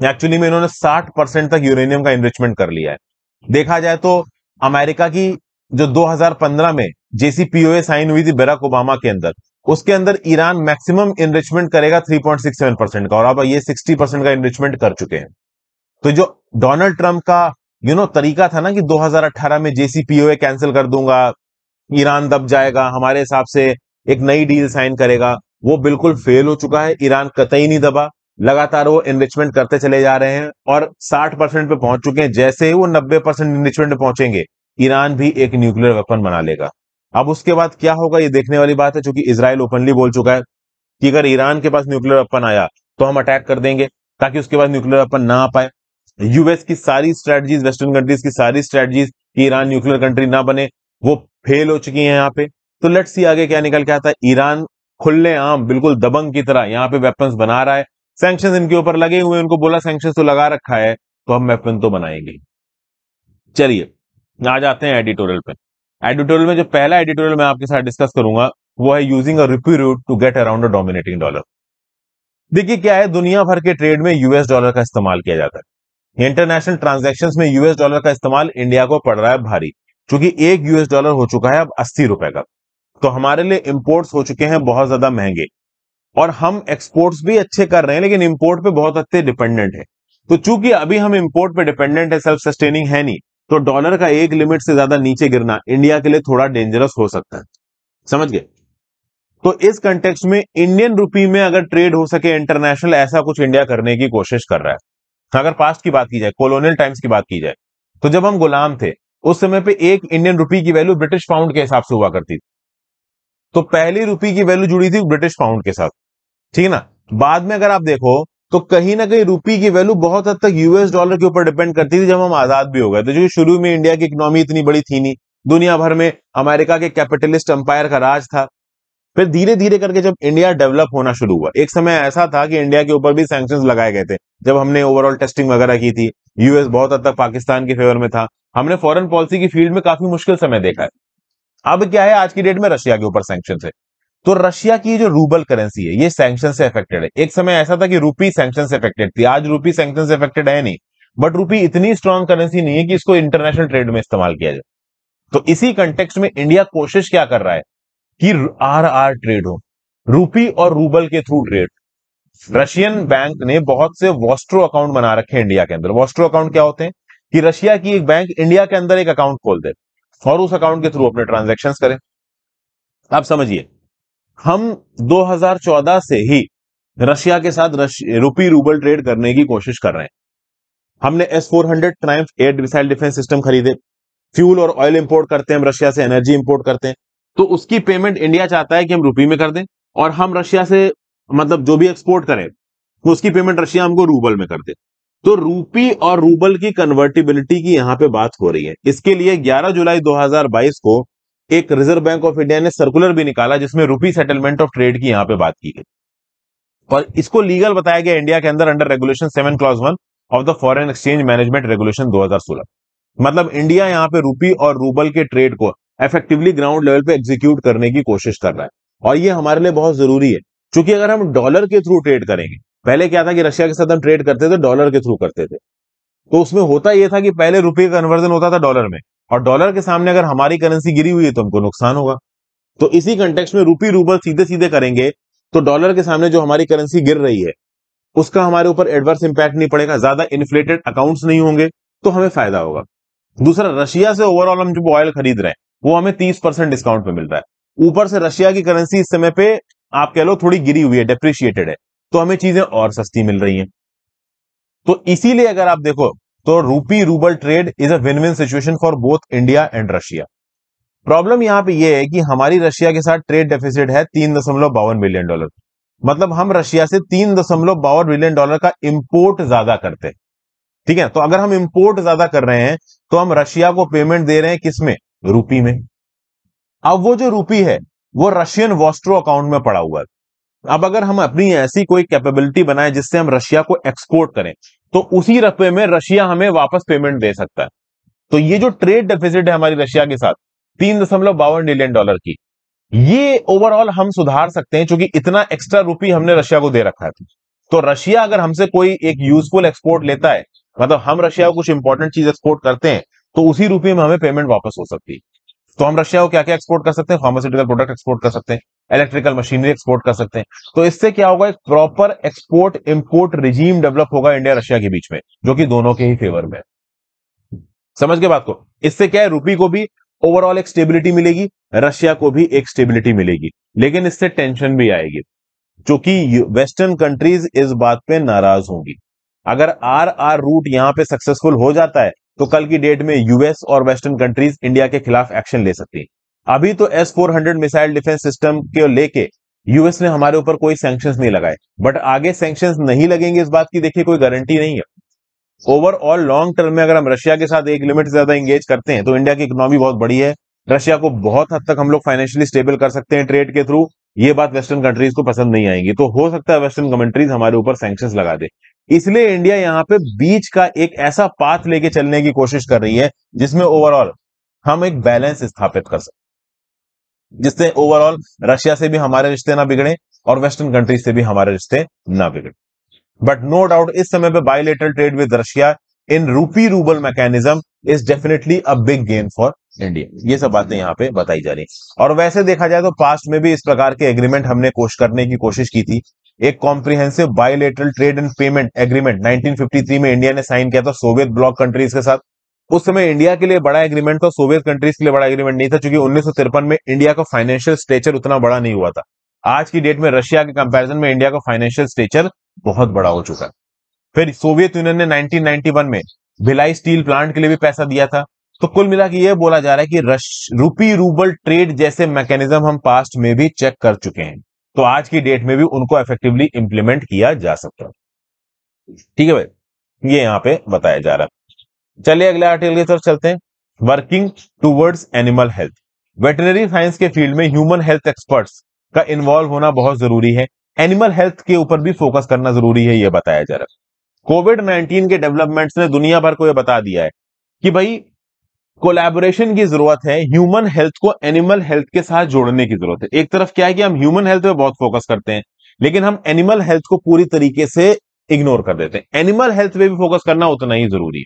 S1: एक्चुअली में इन्होंने 60 परसेंट तक यूरेनियम का इन्वेस्टमेंट कर लिया है देखा जाए तो अमेरिका की जो 2015 में जेसीपीओए साइन हुई थी बराक ओबामा के अंदर उसके अंदर ईरान मैक्सिमम इनरिचमेंट करेगा 3.67 परसेंट का और अब ये 60 परसेंट का इनरिचमेंट कर चुके हैं तो जो डोनाल्ड ट्रंप का यू नो तरीका था ना कि 2018 में जेसीपीओए कैंसिल कर दूंगा ईरान दब जाएगा हमारे हिसाब से एक नई डील साइन करेगा वो बिल्कुल फेल हो चुका है ईरान कतई नहीं दबा लगातार वो इन्वेस्टमेंट करते चले जा रहे हैं और साठ परसेंट पे पहुंच चुके हैं जैसे ही वो नब्बे परसेंट इन्वेस्टमेंट पहुंचेंगे ईरान भी एक न्यूक्लियर वेपन बना लेगा अब उसके बाद क्या होगा ये देखने वाली बात है चूंकि इसराइल ओपनली बोल चुका है कि अगर ईरान के पास न्यूक्लियर वेपन आया तो हम अटैक कर देंगे ताकि उसके बाद न्यूक्लियर वेपन ना आ पाए यूएस की सारी स्ट्रेटजीज वेस्टर्न कंट्रीज की सारी स्ट्रेटजीज ईरान न्यूक्लियर कंट्री ना बने वो फेल हो चुकी है यहाँ पे तो लेट सी आगे क्या निकल के आता है ईरान खुले आम बिल्कुल दबंग की तरह यहाँ पे वेपन बना रहा है सैंक्शन इनके ऊपर लगे हुए उनको बोला सैंक्शन तो लगा रखा है तो हम वेपन तो बनाएंगे चलिए आ जाते हैं एडिटोरियल पे एडिटोरियल में जो पहला एडिटोरियल मैं आपके साथ डिस्कस करूंगा वो है using a rupee route to get around a dominating dollar देखिए क्या है दुनिया भर के ट्रेड में यूएस डॉलर का इस्तेमाल किया जाता है इंटरनेशनल ट्रांजेक्शन में यूएस डॉलर का इस्तेमाल इंडिया को पड़ रहा है भारी चूंकि एक यूएस डॉलर हो चुका है अब अस्सी रुपए का तो हमारे लिए इम्पोर्ट्स हो चुके हैं बहुत ज्यादा महंगे और हम एक्सपोर्ट्स भी अच्छे कर रहे हैं लेकिन इम्पोर्ट पे बहुत अच्छे डिपेंडेंट है तो चूंकि अभी हम इम्पोर्ट पे डिपेंडेंट है सेल्फ सस्टेनिंग है नहीं तो डॉलर का एक लिमिट से ज्यादा नीचे गिरना इंडिया के लिए थोड़ा डेंजरस हो सकता है समझ गए तो इस कंटेक्स में इंडियन रुपी में अगर ट्रेड हो सके इंटरनेशनल ऐसा कुछ इंडिया करने की कोशिश कर रहा है अगर पास्ट की बात की जाए कॉलोनियल टाइम्स की बात की जाए तो जब हम गुलाम थे उस समय पे एक इंडियन रुपी की वैल्यू ब्रिटिश पाउंड के हिसाब से हुआ करती थी तो पहली रुपी की वैल्यू जुड़ी थी ब्रिटिश पाउंड के साथ ठीक है ना बाद में अगर आप देखो तो कहीं ना कहीं रूपी की वैल्यू बहुत हद तक यूएस डॉलर के ऊपर डिपेंड करती थी जब हम आजाद भी हो गए थे जो शुरू में इंडिया की इकोनॉमी इतनी बड़ी थी नहीं दुनिया भर में अमेरिका के कैपिटलिस्ट एम्पायर का राज था फिर धीरे धीरे करके जब इंडिया डेवलप होना शुरू हुआ एक समय ऐसा था कि इंडिया के ऊपर भी सैंक्शन लगाए गए थे जब हमने ओवरऑल टेस्टिंग वगैरह की थी यूएस बहुत हद तक पाकिस्तान के फेवर में था हमने फॉरेन पॉलिसी की फील्ड में काफी मुश्किल समय देखा है अब क्या है आज की डेट में रशिया के ऊपर सैंक्शन है तो रशिया की जो रूबल करेंसी है ये सैंक्शन से अफेक्टेड है एक समय ऐसा था कि रूपी सैंक्शन से अफेक्टेड थी आज रूपी सैंक्शन से अफेक्टेड है नहीं बट रूपी इतनी स्ट्रांग करेंसी नहीं है कि इसको इंटरनेशनल ट्रेड में इस्तेमाल किया जाए तो इसी कंटेक्स में इंडिया कोशिश क्या कर रहा है कि आर आर ट्रेड हो रूपी और रूबल के थ्रू ट्रेड रशियन बैंक ने बहुत से वॉस्ट्रो अकाउंट बना रखे हैं इंडिया के अंदर वॉस्ट्रो अकाउंट क्या होते हैं कि रशिया की एक बैंक इंडिया के अंदर एक अकाउंट खोल दे और उस अकाउंट के थ्रू अपने ट्रांजेक्शन करें आप समझिए हम 2014 से ही रशिया के साथ रूपी रूबल ट्रेड करने की कोशिश कर रहे हैं हमने S four hundred Triumf air missile defence system खरीदे फ्यूल और ऑयल इंपोर्ट करते हैं हम रशिया से एनर्जी इंपोर्ट करते हैं तो उसकी पेमेंट इंडिया चाहता है कि हम रूपी में कर दें और हम रशिया से मतलब जो भी एक्सपोर्ट करें तो उसकी पेमेंट रशिया हमको रूबल में कर दे तो रूपी और रूबल की कन्वर्टिबिलिटी की यहां पे बात हो रही है इसके लिए 11 जुलाई 2022 को एक रिजर्व बैंक ऑफ इंडिया ने सर्कुलर भी निकाला जिसमें रूपी सेटलमेंट ऑफ ट्रेड की यहां पे बात की गई और इसको लीगल बताया गया इंडिया के अंदर under regulation seven clause one of the foreign exchange management regulation दो मतलब इंडिया यहां पर रूपी और रूबल के ट्रेड को इफेक्टिवली ग्राउंड लेवल पे एग्जीक्यूट करने की कोशिश कर रहा है और ये हमारे लिए बहुत जरूरी है क्योंकि अगर हम डॉलर के थ्रू ट्रेड करेंगे पहले क्या था कि रशिया के साथ हम ट्रेड करते थे डॉलर के थ्रू करते थे तो उसमें होता यह था कि पहले रुपये का कन्वर्जन होता था डॉलर में और डॉलर के सामने अगर हमारी करेंसी गिरी हुई है तो हमको नुकसान होगा तो इसी कंटेक्स में रूपी रूबल सीधे सीधे करेंगे तो डॉलर के सामने जो हमारी करेंसी गिर रही है उसका हमारे ऊपर एडवर्स इंपैक्ट नहीं पड़ेगा ज्यादा इन्फ्लेटेड अकाउंट्स नहीं होंगे तो हमें फायदा होगा दूसरा रशिया से ओवरऑल हम जो ऑयल खरीद रहे हैं वो हमें तीस परसेंट डिस्काउंट में मिल रहा है ऊपर से रशिया की करेंसी इस समय पे आप कह लो थोड़ी गिरी हुई है डेप्रिशिएटेड है तो हमें चीजें और सस्ती मिल रही हैं तो इसीलिए अगर आप देखो तो rupee rouble trade is a win win situation for both India and Russia problem यहां पे ये है कि हमारी रशिया के साथ ट्रेड डेफिसिट है तीन दशमलव बावन बिलियन डॉलर मतलब हम रशिया से तीन दशमलव बावन बिलियन डॉलर का इंपोर्ट ज्यादा करते हैं ठीक है तो अगर हम इंपोर्ट ज्यादा कर रहे हैं तो हम रशिया को पेमेंट दे रहे हैं किसमें रूपी में अब वो जो रूपी है वो रशियन वॉस्ट्रो अकाउंट में पड़ा हुआ है अब अगर हम अपनी ऐसी कोई कैपेबिलिटी बनाए जिससे हम रशिया को एक्सपोर्ट करें तो उसी रुपए में रशिया हमें वापस पेमेंट दे सकता है तो ये जो ट्रेड डेफिसिट है हमारी रशिया के साथ तीन दशमलव बावन मिलियन डॉलर की ये ओवरऑल हम सुधार सकते हैं क्योंकि इतना एक्स्ट्रा रूपी हमने रशिया को दे रखा है तो रशिया अगर हमसे कोई एक यूजफुल एक्सपोर्ट लेता है मतलब हम रशिया को कुछ इंपॉर्टेंट चीज एक्सपोर्ट करते हैं तो उसी रुपये में हमें पेमेंट वापस हो सकती है तो हम रशिया को क्या क्या एक्सपोर्ट कर सकते हैं फार्मास्यूटिकल प्रोडक्ट एक्सपोर्ट कर सकते हैं इलेक्ट्रिकल मशीनरी एक्सपोर्ट कर सकते हैं तो इससे क्या होगा एक proper export import regime develop होगा इंडिया रशिया के बीच में जो कि दोनों के ही फेवर में समझ के बात को इससे क्या है रूपी को भी ओवरऑल एक स्टेबिलिटी मिलेगी रशिया को भी एक स्टेबिलिटी मिलेगी लेकिन इससे टेंशन भी आएगी क्योंकि वेस्टर्न कंट्रीज इस बात पे नाराज होंगी अगर आर आर रूट यहां पे सक्सेसफुल हो जाता है तो कल की डेट में यूएस और वेस्टर्न कंट्रीज इंडिया के खिलाफ एक्शन ले सकती है अभी तो S four hundred missile defence system के लेके यूएस ने हमारे ऊपर कोई सैंक्शंस नहीं लगाए बट आगे सैंक्शंस नहीं लगेंगे इस बात की देखिए कोई गारंटी नहीं है ओवरऑल लॉन्ग टर्म में अगर हम रशिया के साथ एक लिमिट से ज्यादा एंगेज करते हैं तो इंडिया की इकोनॉमी बहुत बड़ी है रशिया को बहुत हद तक हम लोग फाइनेंशियली स्टेबल कर सकते हैं ट्रेड के थ्रू ये बात वेस्टर्न कंट्रीज को पसंद नहीं आएंगी तो हो सकता है वेस्टर्न कंट्रीज हमारे ऊपर सैंक्शन लगा दे इसलिए इंडिया यहाँ पे बीच का एक ऐसा पाथ लेके चलने की कोशिश कर रही है जिसमें ओवरऑल हम एक बैलेंस स्थापित कर सकते जिससे ओवरऑल रशिया से भी हमारे रिश्ते ना बिगड़े और वेस्टर्न कंट्रीज से भी हमारे रिश्ते ना बिगड़े बट नो डाउट इस समय पे bilateral trade with Russia in rupee rouble mechanism is definitely a big gain for India ये सब बातें यहाँ पे बताई जा रही है और वैसे देखा जाए तो पास्ट में भी इस प्रकार के एग्रीमेंट हमने कोश करने की कोशिश की थी एक comprehensive bilateral trade and payment agreement 1953 में इंडिया ने साइन किया था सोवियत ब्लॉक कंट्रीज के साथ उस समय इंडिया के लिए बड़ा एग्रीमेंट था सोवियत कंट्रीज के लिए बड़ा एग्रीमेंट नहीं था क्योंकि उन्नीस में इंडिया का फाइनेंशियल स्ट्रेचर उतना बड़ा नहीं हुआ था आज की डेट में रशिया के कंपैरिजन में इंडिया का फाइनेंशियल स्ट्रेचर बहुत बड़ा हो चुका है फिर सोवियत यूनियन ने 1991 में भिलाई स्टील प्लांट के लिए भी पैसा दिया था तो कुल मिला के ये बोला जा रहा है कि रूपी रूबल ट्रेड जैसे मैकेनिज्म हम पास्ट में भी चेक कर चुके हैं तो आज की डेट में भी उनको इफेक्टिवली इंप्लीमेंट किया जा सकता है ठीक है भाई ये यहां पे बताया जा रहा है चलिए अगले आर्टिकल की तरफ चलते हैं working towards animal health veterinary science के फील्ड में ह्यूमन हेल्थ एक्सपर्ट्स का इन्वॉल्व होना बहुत जरूरी है एनिमल हेल्थ के ऊपर भी फोकस करना जरूरी है यह बताया जा रहा है कोविड 19 के डेवलपमेंट्स ने दुनिया भर को यह बता दिया है कि भाई कोलैबोरेशन की जरूरत है ह्यूमन हेल्थ को एनिमल हेल्थ के साथ जोड़ने की जरूरत है एक तरफ क्या है कि हम ह्यूमन हेल्थ पे बहुत फोकस करते हैं लेकिन हम एनिमल हेल्थ को पूरी तरीके से इग्नोर कर देते हैं एनिमल हेल्थ पे भी फोकस करना उतना ही जरूरी है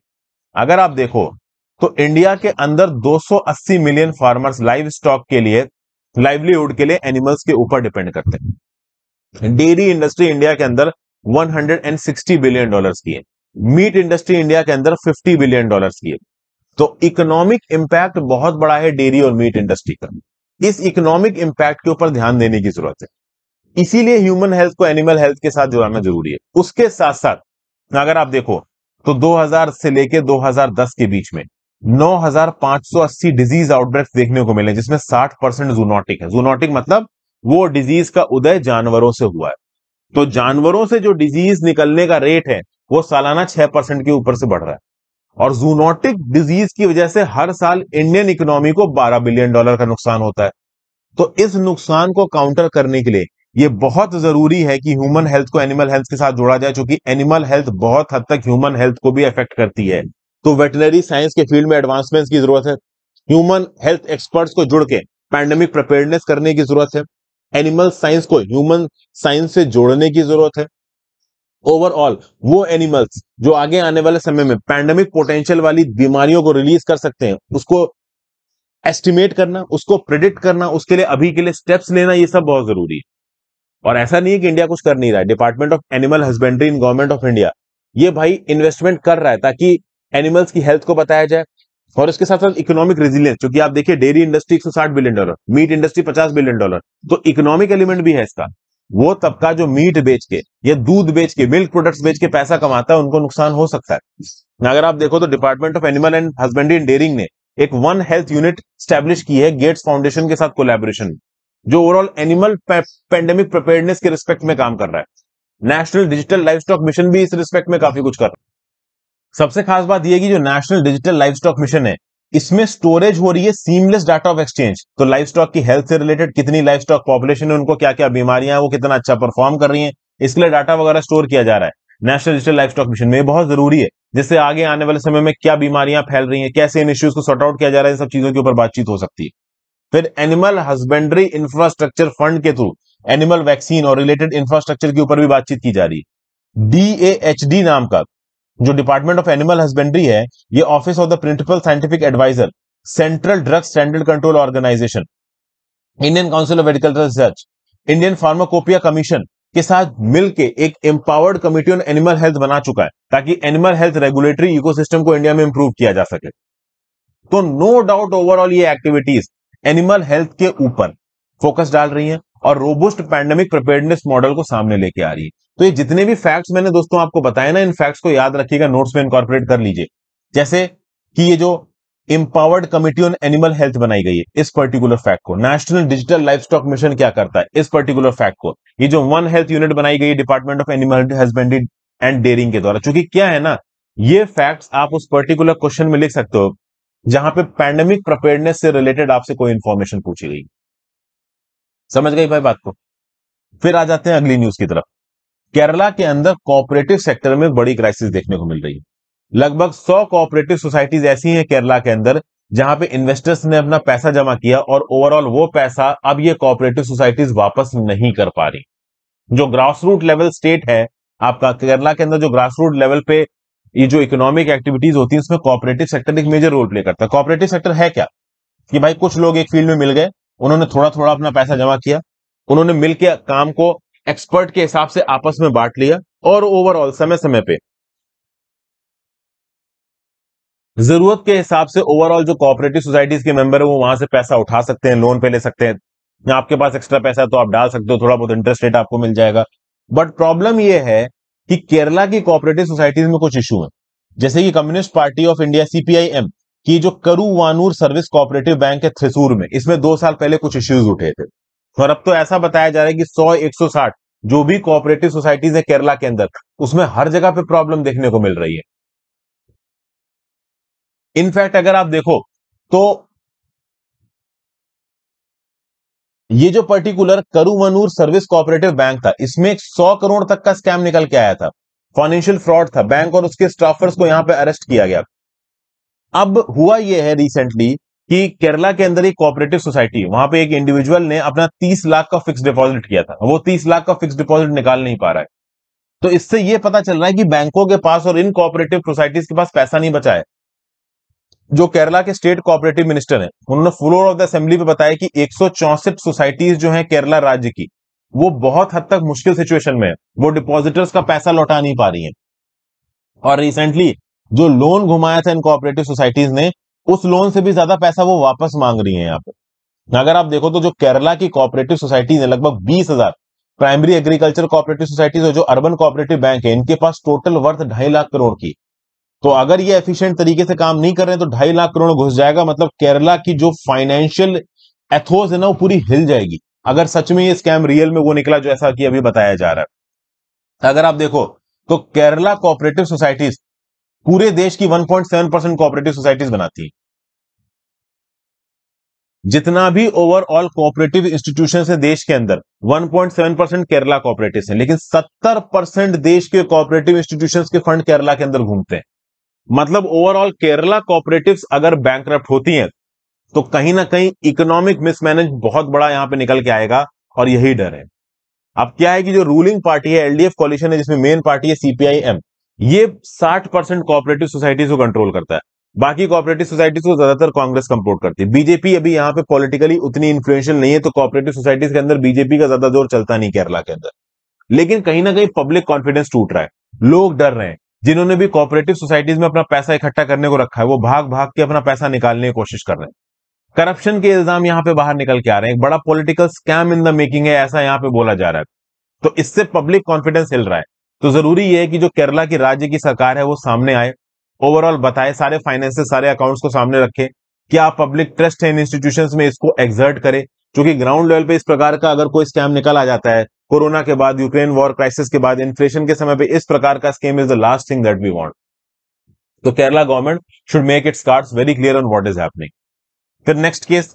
S1: अगर आप देखो तो इंडिया के अंदर 280 मिलियन फार्मर्स लाइव स्टॉक के लिए लाइवलीहुड के लिए एनिमल्स के ऊपर डिपेंड करते हैं डेयरी इंडस्ट्री इंडिया के अंदर 160 बिलियन डॉलर्स की है मीट इंडस्ट्री इंडिया के अंदर 50 बिलियन डॉलर्स की है तो इकोनॉमिक इंपैक्ट बहुत बड़ा है डेयरी और मीट इंडस्ट्री का इस इकोनॉमिक इंपैक्ट के ऊपर ध्यान देने की जरूरत है इसीलिए ह्यूमन हेल्थ को एनिमल हेल्थ के साथ जुड़ाना जरूरी है उसके साथ साथ अगर आप देखो तो 2000 से लेके 2010 के बीच में 9,580 डिजीज आउटब्रेक देखने को मिले जिसमें 60 परसेंट जूनोटिक है जूनोटिक मतलब वो डिजीज का उदय जानवरों से हुआ है तो जानवरों से जो डिजीज निकलने का रेट है वो सालाना छह परसेंट के ऊपर से बढ़ रहा है और जूनोटिक डिजीज की वजह से हर साल इंडियन इकोनॉमी को 12 बिलियन डॉलर का नुकसान होता है तो इस नुकसान को काउंटर करने के लिए ये बहुत जरूरी है कि ह्यूमन हेल्थ को एनिमल हेल्थ के साथ जोड़ा जाए क्योंकि एनिमल हेल्थ बहुत हद तक ह्यूमन हेल्थ को भी अफेक्ट करती है तो वेटनरी साइंस के फील्ड में एडवांसमेंट्स की जरूरत है ह्यूमन हेल्थ एक्सपर्ट्स को जुड़ के पैंडेमिक प्रिपेयरनेस करने की जरूरत है एनिमल साइंस को ह्यूमन साइंस से जोड़ने की जरूरत है ओवरऑल वो एनिमल्स जो आगे आने वाले समय में पैंडेमिक पोटेंशियल वाली बीमारियों को रिलीज कर सकते हैं उसको एस्टिमेट करना उसको प्रिडिक्ट करना उसके लिए अभी के लिए स्टेप्स लेना ये सब बहुत जरूरी है और ऐसा नहीं है कि इंडिया कुछ कर नहीं रहा है department of animal husbandry in government of India ये भाई इन्वेस्टमेंट कर रहा है ताकि एनिमल्स की हेल्थ को बताया जाए और इसके साथ साथ इकोनॉमिक रिजिलियंस क्योंकि आप देखिए डेयरी इंडस्ट्री एक बिलियन डॉलर मीट इंडस्ट्री पचास बिलियन डॉलर तो इकोनॉमिक एलिमेंट भी है इसका वो तबका जो मीट बेच के या दूध बेच के मिल्क प्रोडक्ट्स बेच के पैसा कमाता है उनको नुकसान हो सकता है अगर आप देखो तो department of animal and husbandry and dairying ने एक वन हेल्थ यूनिट स्टैब्लिश की है गेट्स फाउंडेशन के साथ कोलेबोरेशन जो ओवरऑल एनिमल पेंडेमिक प्रिपेयरनेस के रिस्पेक्ट में काम कर रहा है national digital livestock mission भी इस रिस्पेक्ट में काफी कुछ कर रहा है सबसे खास बात यह कि जो national digital livestock mission है इसमें स्टोरेज हो रही है सीमलेस डाटा ऑफ एक्सचेंज तो लाइफ स्टॉक की हेल्थ से रिलेटेड कितनी लाइफ स्टॉक पॉपुलेशन है उनको क्या क्या बीमारियां वो कितना अच्छा परफॉर्म कर रही है इसके लिए डाटा वगैरह स्टोर किया जा रहा है national digital livestock mission में बहुत जरूरी है जिससे आगे आने वाले समय में क्या बीमारियां फैल रही हैं कैसे इन इश्यूज को सॉर्ट आउट किया जा रहा है इन सब चीजों के ऊपर बातचीत हो सकती है फिर एनिमल हस्बेंड्री इंफ्रास्ट्रक्चर फंड के थ्रू एनिमल वैक्सीन और रिलेटेड इंफ्रास्ट्रक्चर के ऊपर भी बातचीत की जा रही है डी नाम का जो डिपार्टमेंट ऑफ एनिमल हस्बेंड्री है ये office of the principal scientific advisor central drug standard control organisation Indian council of agriculture research Indian pharmacopoeia commission के साथ मिलकर एक empowered committee on animal health बना चुका है ताकि एनिमल हेल्थ रेगुलेटरी इकोसिस्टम को इंडिया में इंप्रूव किया जा सके तो नो डाउट ओवरऑल ये एक्टिविटीज एनिमल हेल्थ के ऊपर फोकस डाल रही है और रोबोस्ट पैंडेमिक प्रिपेयरनेस मॉडल को सामने लेके आ रही है तो ये जितने भी फैक्ट्स मैंने दोस्तों आपको बताया ना इन फैक्ट्स को याद रखिएगा नोट्स में इंकॉर्पोरेट कर लीजिए जैसे कि ये जो empowered committee on animal health बनाई गई है इस पर्टिकुलर फैक्ट को national digital livestock mission क्या करता है इस पर्टिकुलर फैक्ट को ये जो वन हेल्थ यूनिट बनाई गई department of animal husbandry and dairying के द्वारा चूंकि क्या है ना ये फैक्ट्स आप उस पर्टिकुलर क्वेश्चन में लिख सकते हो जहां पे पैंडेमिक प्रिपेयरनेस से रिलेटेड आपसे कोई इंफॉर्मेशन पूछी गई समझ गई भाई बात को फिर आ जाते हैं अगली न्यूज की तरफ केरला के अंदर कॉपरेटिव सेक्टर में बड़ी क्राइसिस देखने को मिल रही है लगभग 100 कॉपरेटिव सोसाइटीज ऐसी हैं केरला के अंदर जहां पे इन्वेस्टर्स ने अपना पैसा जमा किया और ओवरऑल वो पैसा अब ये कॉपरेटिव सोसाइटीज वापस नहीं कर पा रही जो ग्रास रूट लेवल स्टेट है आपका केरला के अंदर जो ग्रास रूट लेवल पे ये जो इकोनॉमिक एक्टिविटीज होती है उसमें कॉपरेटिव सेक्टर एक मेजर रोल प्ले करता है कॉपरेटिव सेक्टर है क्या कि भाई कुछ लोग एक फील्ड में मिल गए उन्होंने थोड़ा थोड़ा अपना पैसा जमा किया उन्होंने मिलकर काम को एक्सपर्ट के हिसाब से आपस में बांट लिया और ओवरऑल समय समय पे जरूरत के हिसाब से ओवरऑल जो कॉपरेटिव सोसाइटीज के मेंबर है वो वहां से पैसा उठा सकते हैं लोन पे ले सकते हैं या आपके पास एक्स्ट्रा पैसा है तो आप डाल सकते हो थोड़ा बहुत इंटरेस्ट रेट आपको मिल जाएगा बट प्रॉब्लम ये है कि केरला की कोऑपरेटिव सोसाइटीज में कुछ इशू है जैसे कि communist party of India CPIM की जो करुवानूर सर्विस कोऑपरेटिव बैंक है थ्रिसूर में इसमें दो साल पहले कुछ इश्यूज उठे थे और अब तो ऐसा बताया जा रहा है कि सौ साठ जो भी कोऑपरेटिव सोसाइटीज है केरला के अंदर उसमें हर जगह पे प्रॉब्लम देखने को मिल रही है इनफैक्ट अगर आप देखो तो ये जो particular Karuvannur service cooperative bank था इसमें एक सौ करोड़ तक का स्कैम निकल के आया था फाइनेंशियल फ्रॉड था बैंक और उसके स्टाफर्स को यहां पे अरेस्ट किया गया अब हुआ यह है रिसेंटली कि केरला के अंदर एक कोऑपरेटिव सोसाइटी वहां पे एक इंडिविजुअल ने अपना 30 लाख का फिक्स डिपॉजिट किया था वो 30 लाख का फिक्स डिपॉजिट निकाल नहीं पा रहा है तो इससे यह पता चल रहा है कि बैंकों के पास और इन कोऑपरेटिव सोसाइटीज के पास पैसा नहीं बचा है जो केरला के स्टेट कोऑपरेटिव मिनिस्टर हैं उन्होंने फ्लोर ऑफ द असेंबली पे बताया कि एक सोसाइटीज जो हैं केरला राज्य की वो बहुत हद तक मुश्किल सिचुएशन में है वो डिपॉजिटर्स का पैसा लौटा नहीं पा रही है और रिसेंटली जो लोन घुमाया था इन कोऑपरेटिव सोसाइटीज ने उस लोन से भी ज्यादा पैसा वो वापस मांग रही है यहाँ पे अगर आप देखो तो जो केरला की कोऑपरेटिव सोसाइटीज है लगभग बीस हजार प्राइमरी एग्रीकल्चर कोऑपरेटिव सोसाइटीज और जो अर्बन कोऑपरेटिव बैंक है इनके पास टोटल वर्थ ढाई लाख करोड़ की तो अगर ये एफिशिएंट तरीके से काम नहीं कर रहे हैं तो ढाई लाख करोड़ घुस जाएगा मतलब केरला की जो फाइनेंशियल एथोस है ना वो पूरी हिल जाएगी अगर सच में ये स्कैम रियल में वो निकला जो ऐसा कि अभी बताया जा रहा है अगर आप देखो तो केरला कोऑपरेटिव सोसाइटीज पूरे देश की 1.7 परसेंट कोऑपरेटिव सोसाइटीज बनाती है जितना भी ओवरऑल कोऑपरेटिव इंस्टीट्यूशन है देश के अंदर 1.7 परसेंट केरला कोऑपरेटिव है लेकिन 70 परसेंट देश के कोऑपरेटिव इंस्टीट्यूशन के फंड केरला के अंदर घूमते हैं मतलब ओवरऑल केरला कॉपरेटिव अगर बैंक होती हैं तो कहीं ना कहीं इकोनॉमिक मिसमैनेज बहुत बड़ा यहां पे निकल के आएगा और यही डर है अब क्या है कि जो रूलिंग पार्टी है एलडीएफ कॉलिशन है जिसमें मेन पार्टी है सीपीआईएम ये 60 परसेंट कॉपरेटिव सोसाइटीज को कंट्रोल करता है बाकी कॉपरेटिव सोसाइटीज को ज्यादातर कांग्रेस कंपोर्ट करती है बीजेपी अभी यहाँ पे पॉलिटिकली उतनी इन्फ्लुएंशियल नहीं है तो कॉपरेटिव सोसाइटीज के अंदर बीजेपी का ज्यादा जोर चलता नहीं केरला के अंदर लेकिन कहीं ना कहीं पब्लिक कॉन्फिडेंस टूट रहा है लोग डर रहे हैं जिन्होंने भी कॉपरेटिव सोसाइटीज में अपना पैसा इकट्ठा करने को रखा है वो भाग भाग के अपना पैसा निकालने की कोशिश कर रहे हैं करप्शन के इल्जाम यहाँ पे बाहर निकल के आ रहे हैं एक बड़ा political scam in the making है ऐसा यहाँ पे बोला जा रहा है तो इससे पब्लिक कॉन्फिडेंस हिल रहा है तो जरूरी यह है कि जो केरला की राज्य की सरकार है वो सामने आए ओवरऑल बताए सारे फाइनेंस सारे अकाउंट्स को सामने रखे क्या पब्लिक ट्रस्ट है इन इंस्टीट्यूशन में इसको एग्जर्ट करें क्योंकि ग्राउंड लेवल पे इस प्रकार का अगर कोई स्कैम निकल आ जाता है कोरोना के बाद यूक्रेन वॉर क्राइसिस के बाद इन्फ्लेशन के समय पे इस प्रकार का scheme is the last thing that we want तो Kerala government should make its cards very clear on what is happening फिर नेक्स्ट केस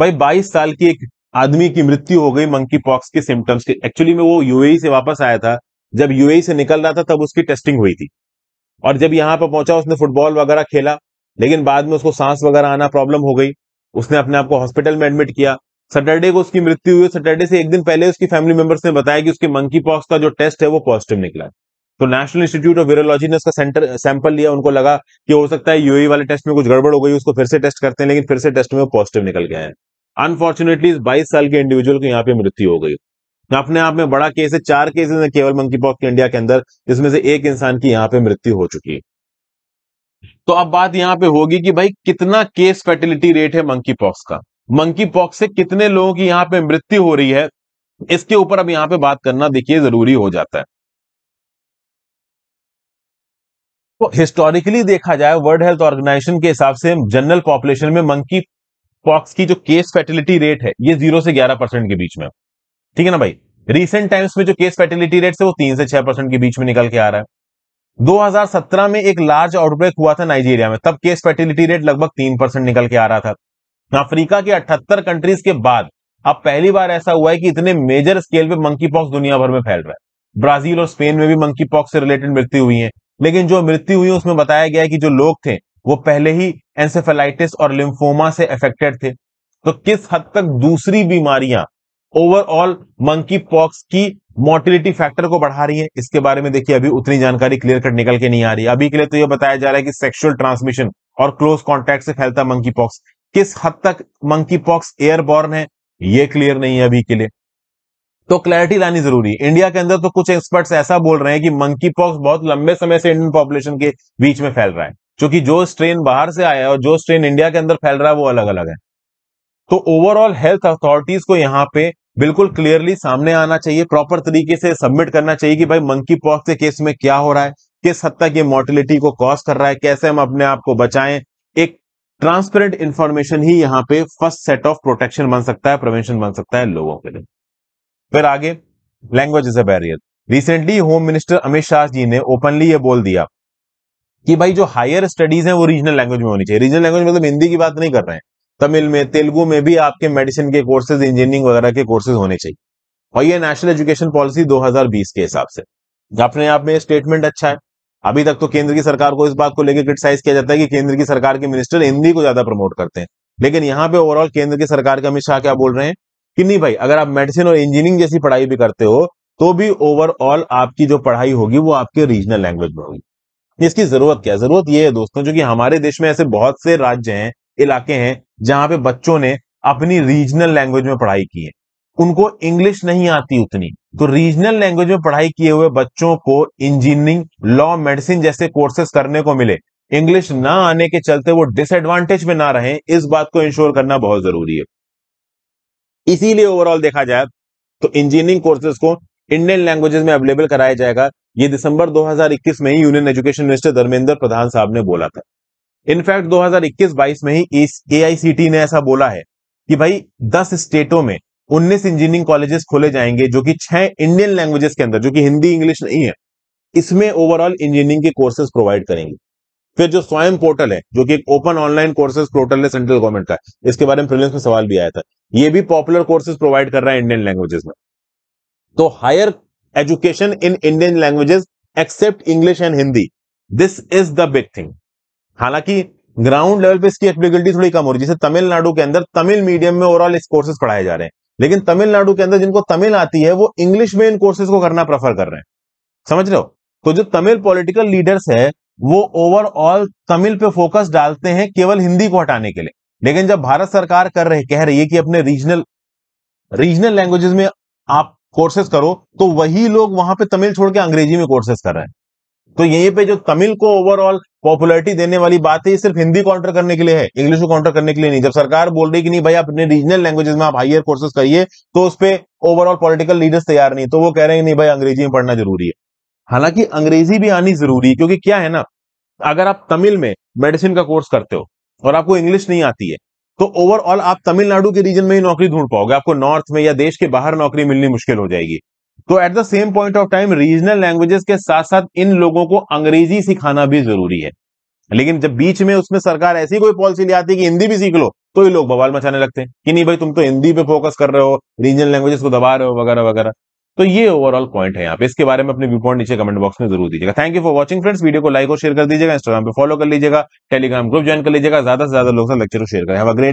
S1: भाई बाईस साल की एक आदमी की मृत्यु हो गई मंकी पॉक्स के सिम्टम्स के एक्चुअली में वो यूएई e से वापस आया था जब यूएई e से निकल रहा था तब उसकी टेस्टिंग हुई थी और जब यहां पर पहुंचा उसने फुटबॉल वगैरह खेला लेकिन बाद में उसको सांस वगैरह आना प्रॉब्लम हो गई उसने अपने आप को हॉस्पिटल में एडमिट किया सैटरडे को उसकी मृत्यु हुई सैटरडे से एक दिन पहले उसकी फैमिली मेंबर्स ने बताया कि उसके मंकी पॉक्स का जो टेस्ट है वो पॉजिटिव निकला है तो नेशनल इंस्टीट्यूट ऑफ वीरोलॉजी ने उसका सेंटर सैंपल लिया उनको लगा कि हो सकता है यूएई e वाले टेस्ट में कुछ गड़बड़ हो गई उसको फिर से टेस्ट करते हैं लेकिन फिर से टेस्ट में वो पॉजिटिव निकल गए है अनफॉर्चुनेटली बाईस साल के इंडिविजुअल को यहाँ पे मृत्यु हो गई तो अपने आप में बड़ा केस है चार केसेस है केवल मंकी पॉक्स के इंडिया के अंदर जिसमें से एक इंसान की यहाँ पे मृत्यु हो चुकी है तो अब बात यहाँ पे होगी कि भाई कितना केस फर्टिलिटी रेट है मंकी पॉक्स का मंकी पॉक्स से कितने लोगों की यहाँ पे मृत्यु हो रही है इसके ऊपर अब यहां पे बात करना देखिए जरूरी हो जाता है तो हिस्टोरिकली देखा जाए वर्ल्ड हेल्थ ऑर्गेनाइजेशन के हिसाब से जनरल पॉपुलेशन में मंकी पॉक्स की जो केस फैटिलिटी रेट है ये जीरो से ग्यारह परसेंट के बीच में ठीक है ना भाई रिसेंट टाइम्स में जो केस फैटिलिटी रेट है वो तीन से छह परसेंट के बीच में निकल के आ रहा है 2017 में एक लार्ज आउटब्रेक हुआ था नाइजीरिया में तब केस फैटिलिटी रेट लगभग तीन परसेंट निकल के आ रहा था अफ्रीका के 78 कंट्रीज के बाद अब पहली बार ऐसा हुआ है कि इतने मेजर स्केल पे मंकी पॉक्स दुनिया भर में फैल रहा है ब्राजील और स्पेन में भी मंकी पॉक्स से रिलेटेड मृत्यु हुई है लेकिन जो मृत्यु हुई है उसमें बताया गया है कि जो लोग थे वो पहले ही एंसेफेलाइटिस और लिम्फोमा से अफेक्टेड थे तो किस हद तक दूसरी बीमारियां ओवरऑल मंकी पॉक्स की मोर्टिलिटी फैक्टर को बढ़ा रही है इसके बारे में देखिए अभी उतनी जानकारी क्लियर कट निकल के नहीं आ रही अभी के लिए तो यह बताया जा रहा है कि सेक्सुअल ट्रांसमिशन और क्लोज कॉन्टैक्ट से फैलता मंकी पॉक्स किस हद तक मंकी पॉक्स एयरबॉर्न है ये क्लियर नहीं है अभी के लिए तो क्लैरिटी लानी जरूरी है इंडिया के अंदर तो कुछ एक्सपर्ट्स ऐसा बोल रहे हैं कि मंकी पॉक्स बहुत लंबे समय से इंडियन पॉपुलेशन के बीच में फैल रहा है क्योंकि जो स्ट्रेन बाहर से आया है और जो स्ट्रेन इंडिया के अंदर फैल रहा है वो अलग अलग है तो ओवरऑल हेल्थ अथॉरिटीज को यहाँ पे बिल्कुल क्लियरली सामने आना चाहिए प्रॉपर तरीके से सबमिट करना चाहिए कि भाई मंकी पॉक्स के केस में क्या हो रहा है किस हद तक ये मोर्टिलिटी को कॉज कर रहा है कैसे हम अपने आप को बचाएं एक ट्रांसपेरेंट इंफॉर्मेशन ही यहाँ पे फर्स्ट सेट ऑफ प्रोटेक्शन बन सकता है प्रिवेंशन बन सकता है लोगों के लिए फिर आगे language is a barrier recently home minister Amit Shah ji ने ओपनली ये बोल दिया कि भाई जो हायर स्टडीज हैं वो रीजनल लैंग्वेज में होनी चाहिए रीजनल लैंग्वेज मतलब हिंदी की बात नहीं कर रहे हैं तमिल में तेलुगु में भी आपके मेडिसिन के कोर्सेज इंजीनियरिंग वगैरह के कोर्सेज होने चाहिए और ये नेशनल एजुकेशन पॉलिसी 2020 के हिसाब से अपने आप में स्टेटमेंट अच्छा है अभी तक तो केंद्र की सरकार को इस बात को लेकर क्रिटिसाइज किया जाता है कि केंद्र की सरकार के मिनिस्टर हिंदी को ज्यादा प्रमोट करते हैं लेकिन यहाँ पे ओवरऑल केंद्र की सरकार के अमित शाह क्या बोल रहे हैं कि नहीं भाई अगर आप मेडिसिन और इंजीनियरिंग जैसी पढ़ाई भी करते हो तो भी ओवरऑल आपकी जो पढ़ाई होगी वो आपके रीजनल लैंग्वेज में होगी इसकी जरूरत क्या है जरूरत ये है दोस्तों जो कि हमारे देश में ऐसे बहुत से राज्य हैं इलाके हैं जहां पे बच्चों ने अपनी रीजनल लैंग्वेज में पढ़ाई की है उनको इंग्लिश नहीं आती उतनी तो रीजनल लैंग्वेज में पढ़ाई किए हुए बच्चों को इंजीनियरिंग लॉ मेडिसिन जैसे कोर्सेस करने को मिले इंग्लिश ना आने के चलते वो डिसएडवांटेज में ना रहे इस बात को इंश्योर करना बहुत जरूरी है इसीलिए ओवरऑल देखा जाए तो इंजीनियरिंग कोर्सेज को इंडियन लैंग्वेजेस में अवेलेबल कराया जाएगा ये दिसंबर 2021 में ही union education minister Dharmendra Pradhan साहब ने बोला था इनफैक्ट 2021-22 में ही एआईसीटी ने ऐसा बोला है कि भाई 10 स्टेटों में उन्नीस इंजीनियरिंग कॉलेजेस खोले जाएंगे जो कि छह इंडियन लैंग्वेजेस के अंदर जो कि हिंदी इंग्लिश नहीं है इसमें ओवरऑल इंजीनियरिंग के कोर्सेज प्रोवाइड करेंगे फिर जो स्वयं पोर्टल है जो कि एक ओपन ऑनलाइन कोर्सेज पोर्टल है सेंट्रल गवर्नमेंट का इसके बारे में प्रिलिम्स में सवाल भी आया था ये भी पॉपुलर कोर्सेज प्रोवाइड कर रहा है इंडियन लैंग्वेजेस में तो higher education in Indian languages except English and Hindi this is the big thing हालांकि ग्राउंड लेवल पे इसकी एप्लीबिलिटी थोड़ी कम हो रही है जैसे तमिलनाडु के अंदर तमिल मीडियम में ओवरऑल इस कोर्सेज पढ़ाए जा रहे हैं लेकिन तमिलनाडु के अंदर जिनको तमिल आती है वो इंग्लिश में इन कोर्सेज को करना प्रेफर कर रहे हैं समझ रहे हो तो जो तमिल पॉलिटिकल लीडर्स है वो ओवरऑल तमिल पे फोकस डालते हैं केवल हिंदी को हटाने के लिए लेकिन जब भारत सरकार कर रही कह रही है कि अपने रीजनल रीजनल लैंग्वेजेस में आप कोर्सेज करो तो वही लोग वहां पे तमिल छोड़ के अंग्रेजी में कोर्सेज कर रहे हैं तो यहीं पे जो तमिल को ओवरऑल पॉपुलैरिटी देने वाली बात है सिर्फ हिंदी काउंटर करने के लिए है इंग्लिश को काउंटर करने के लिए नहीं जब सरकार बोल रही कि नहीं भाई आप अपने रीजनल लैंग्वेजेस में आप हाइयर कोर्सेज करिए तो उस पर ओवरऑल पॉलिटिकल लीडर्स तैयार नहीं तो वो कह रहे हैं नहीं भाई अंग्रेजी में पढ़ना जरूरी है हालांकि अंग्रेजी भी आनी जरूरी है क्योंकि क्या है ना अगर आप तमिल में मेडिसिन का कोर्स करते हो और आपको इंग्लिश नहीं आती है तो ओवरऑल आप तमिलनाडु के रीजन में ही नौकरी ढूंढ पाओगे आपको नॉर्थ में या देश के बाहर नौकरी मिलनी मुश्किल हो जाएगी तो at the same point of time regional languages के साथ साथ इन लोगों को अंग्रेजी सिखाना भी जरूरी है लेकिन जब बीच में उसमें सरकार ऐसी कोई पॉलिसी ले आती है कि हिंदी भी सीख लो तो ये लोग बवाल मचाने लगते हैं कि नहीं भाई तुम तो हिंदी पे फोकस कर रहे हो रीजनल लैंग्वेजेस को दबा रहे हो वगैरह वगैरह तो ये ओवरऑल पॉइंट है यहाँ पे इसके बारे में अपने व्यू पॉइंट नीचे कमेंट बॉक्स में जरूर दीजिएगा thank you for watching friends video को लाइक और शेयर कर दीजिएगा इंस्टाग्राम पे फॉलो कर लीजिएगा टेलीग्राम ग्रुप ज्वाइन कर लीजिएगा ज्यादा से ज्यादा लोग लेक्चर को शेयर करें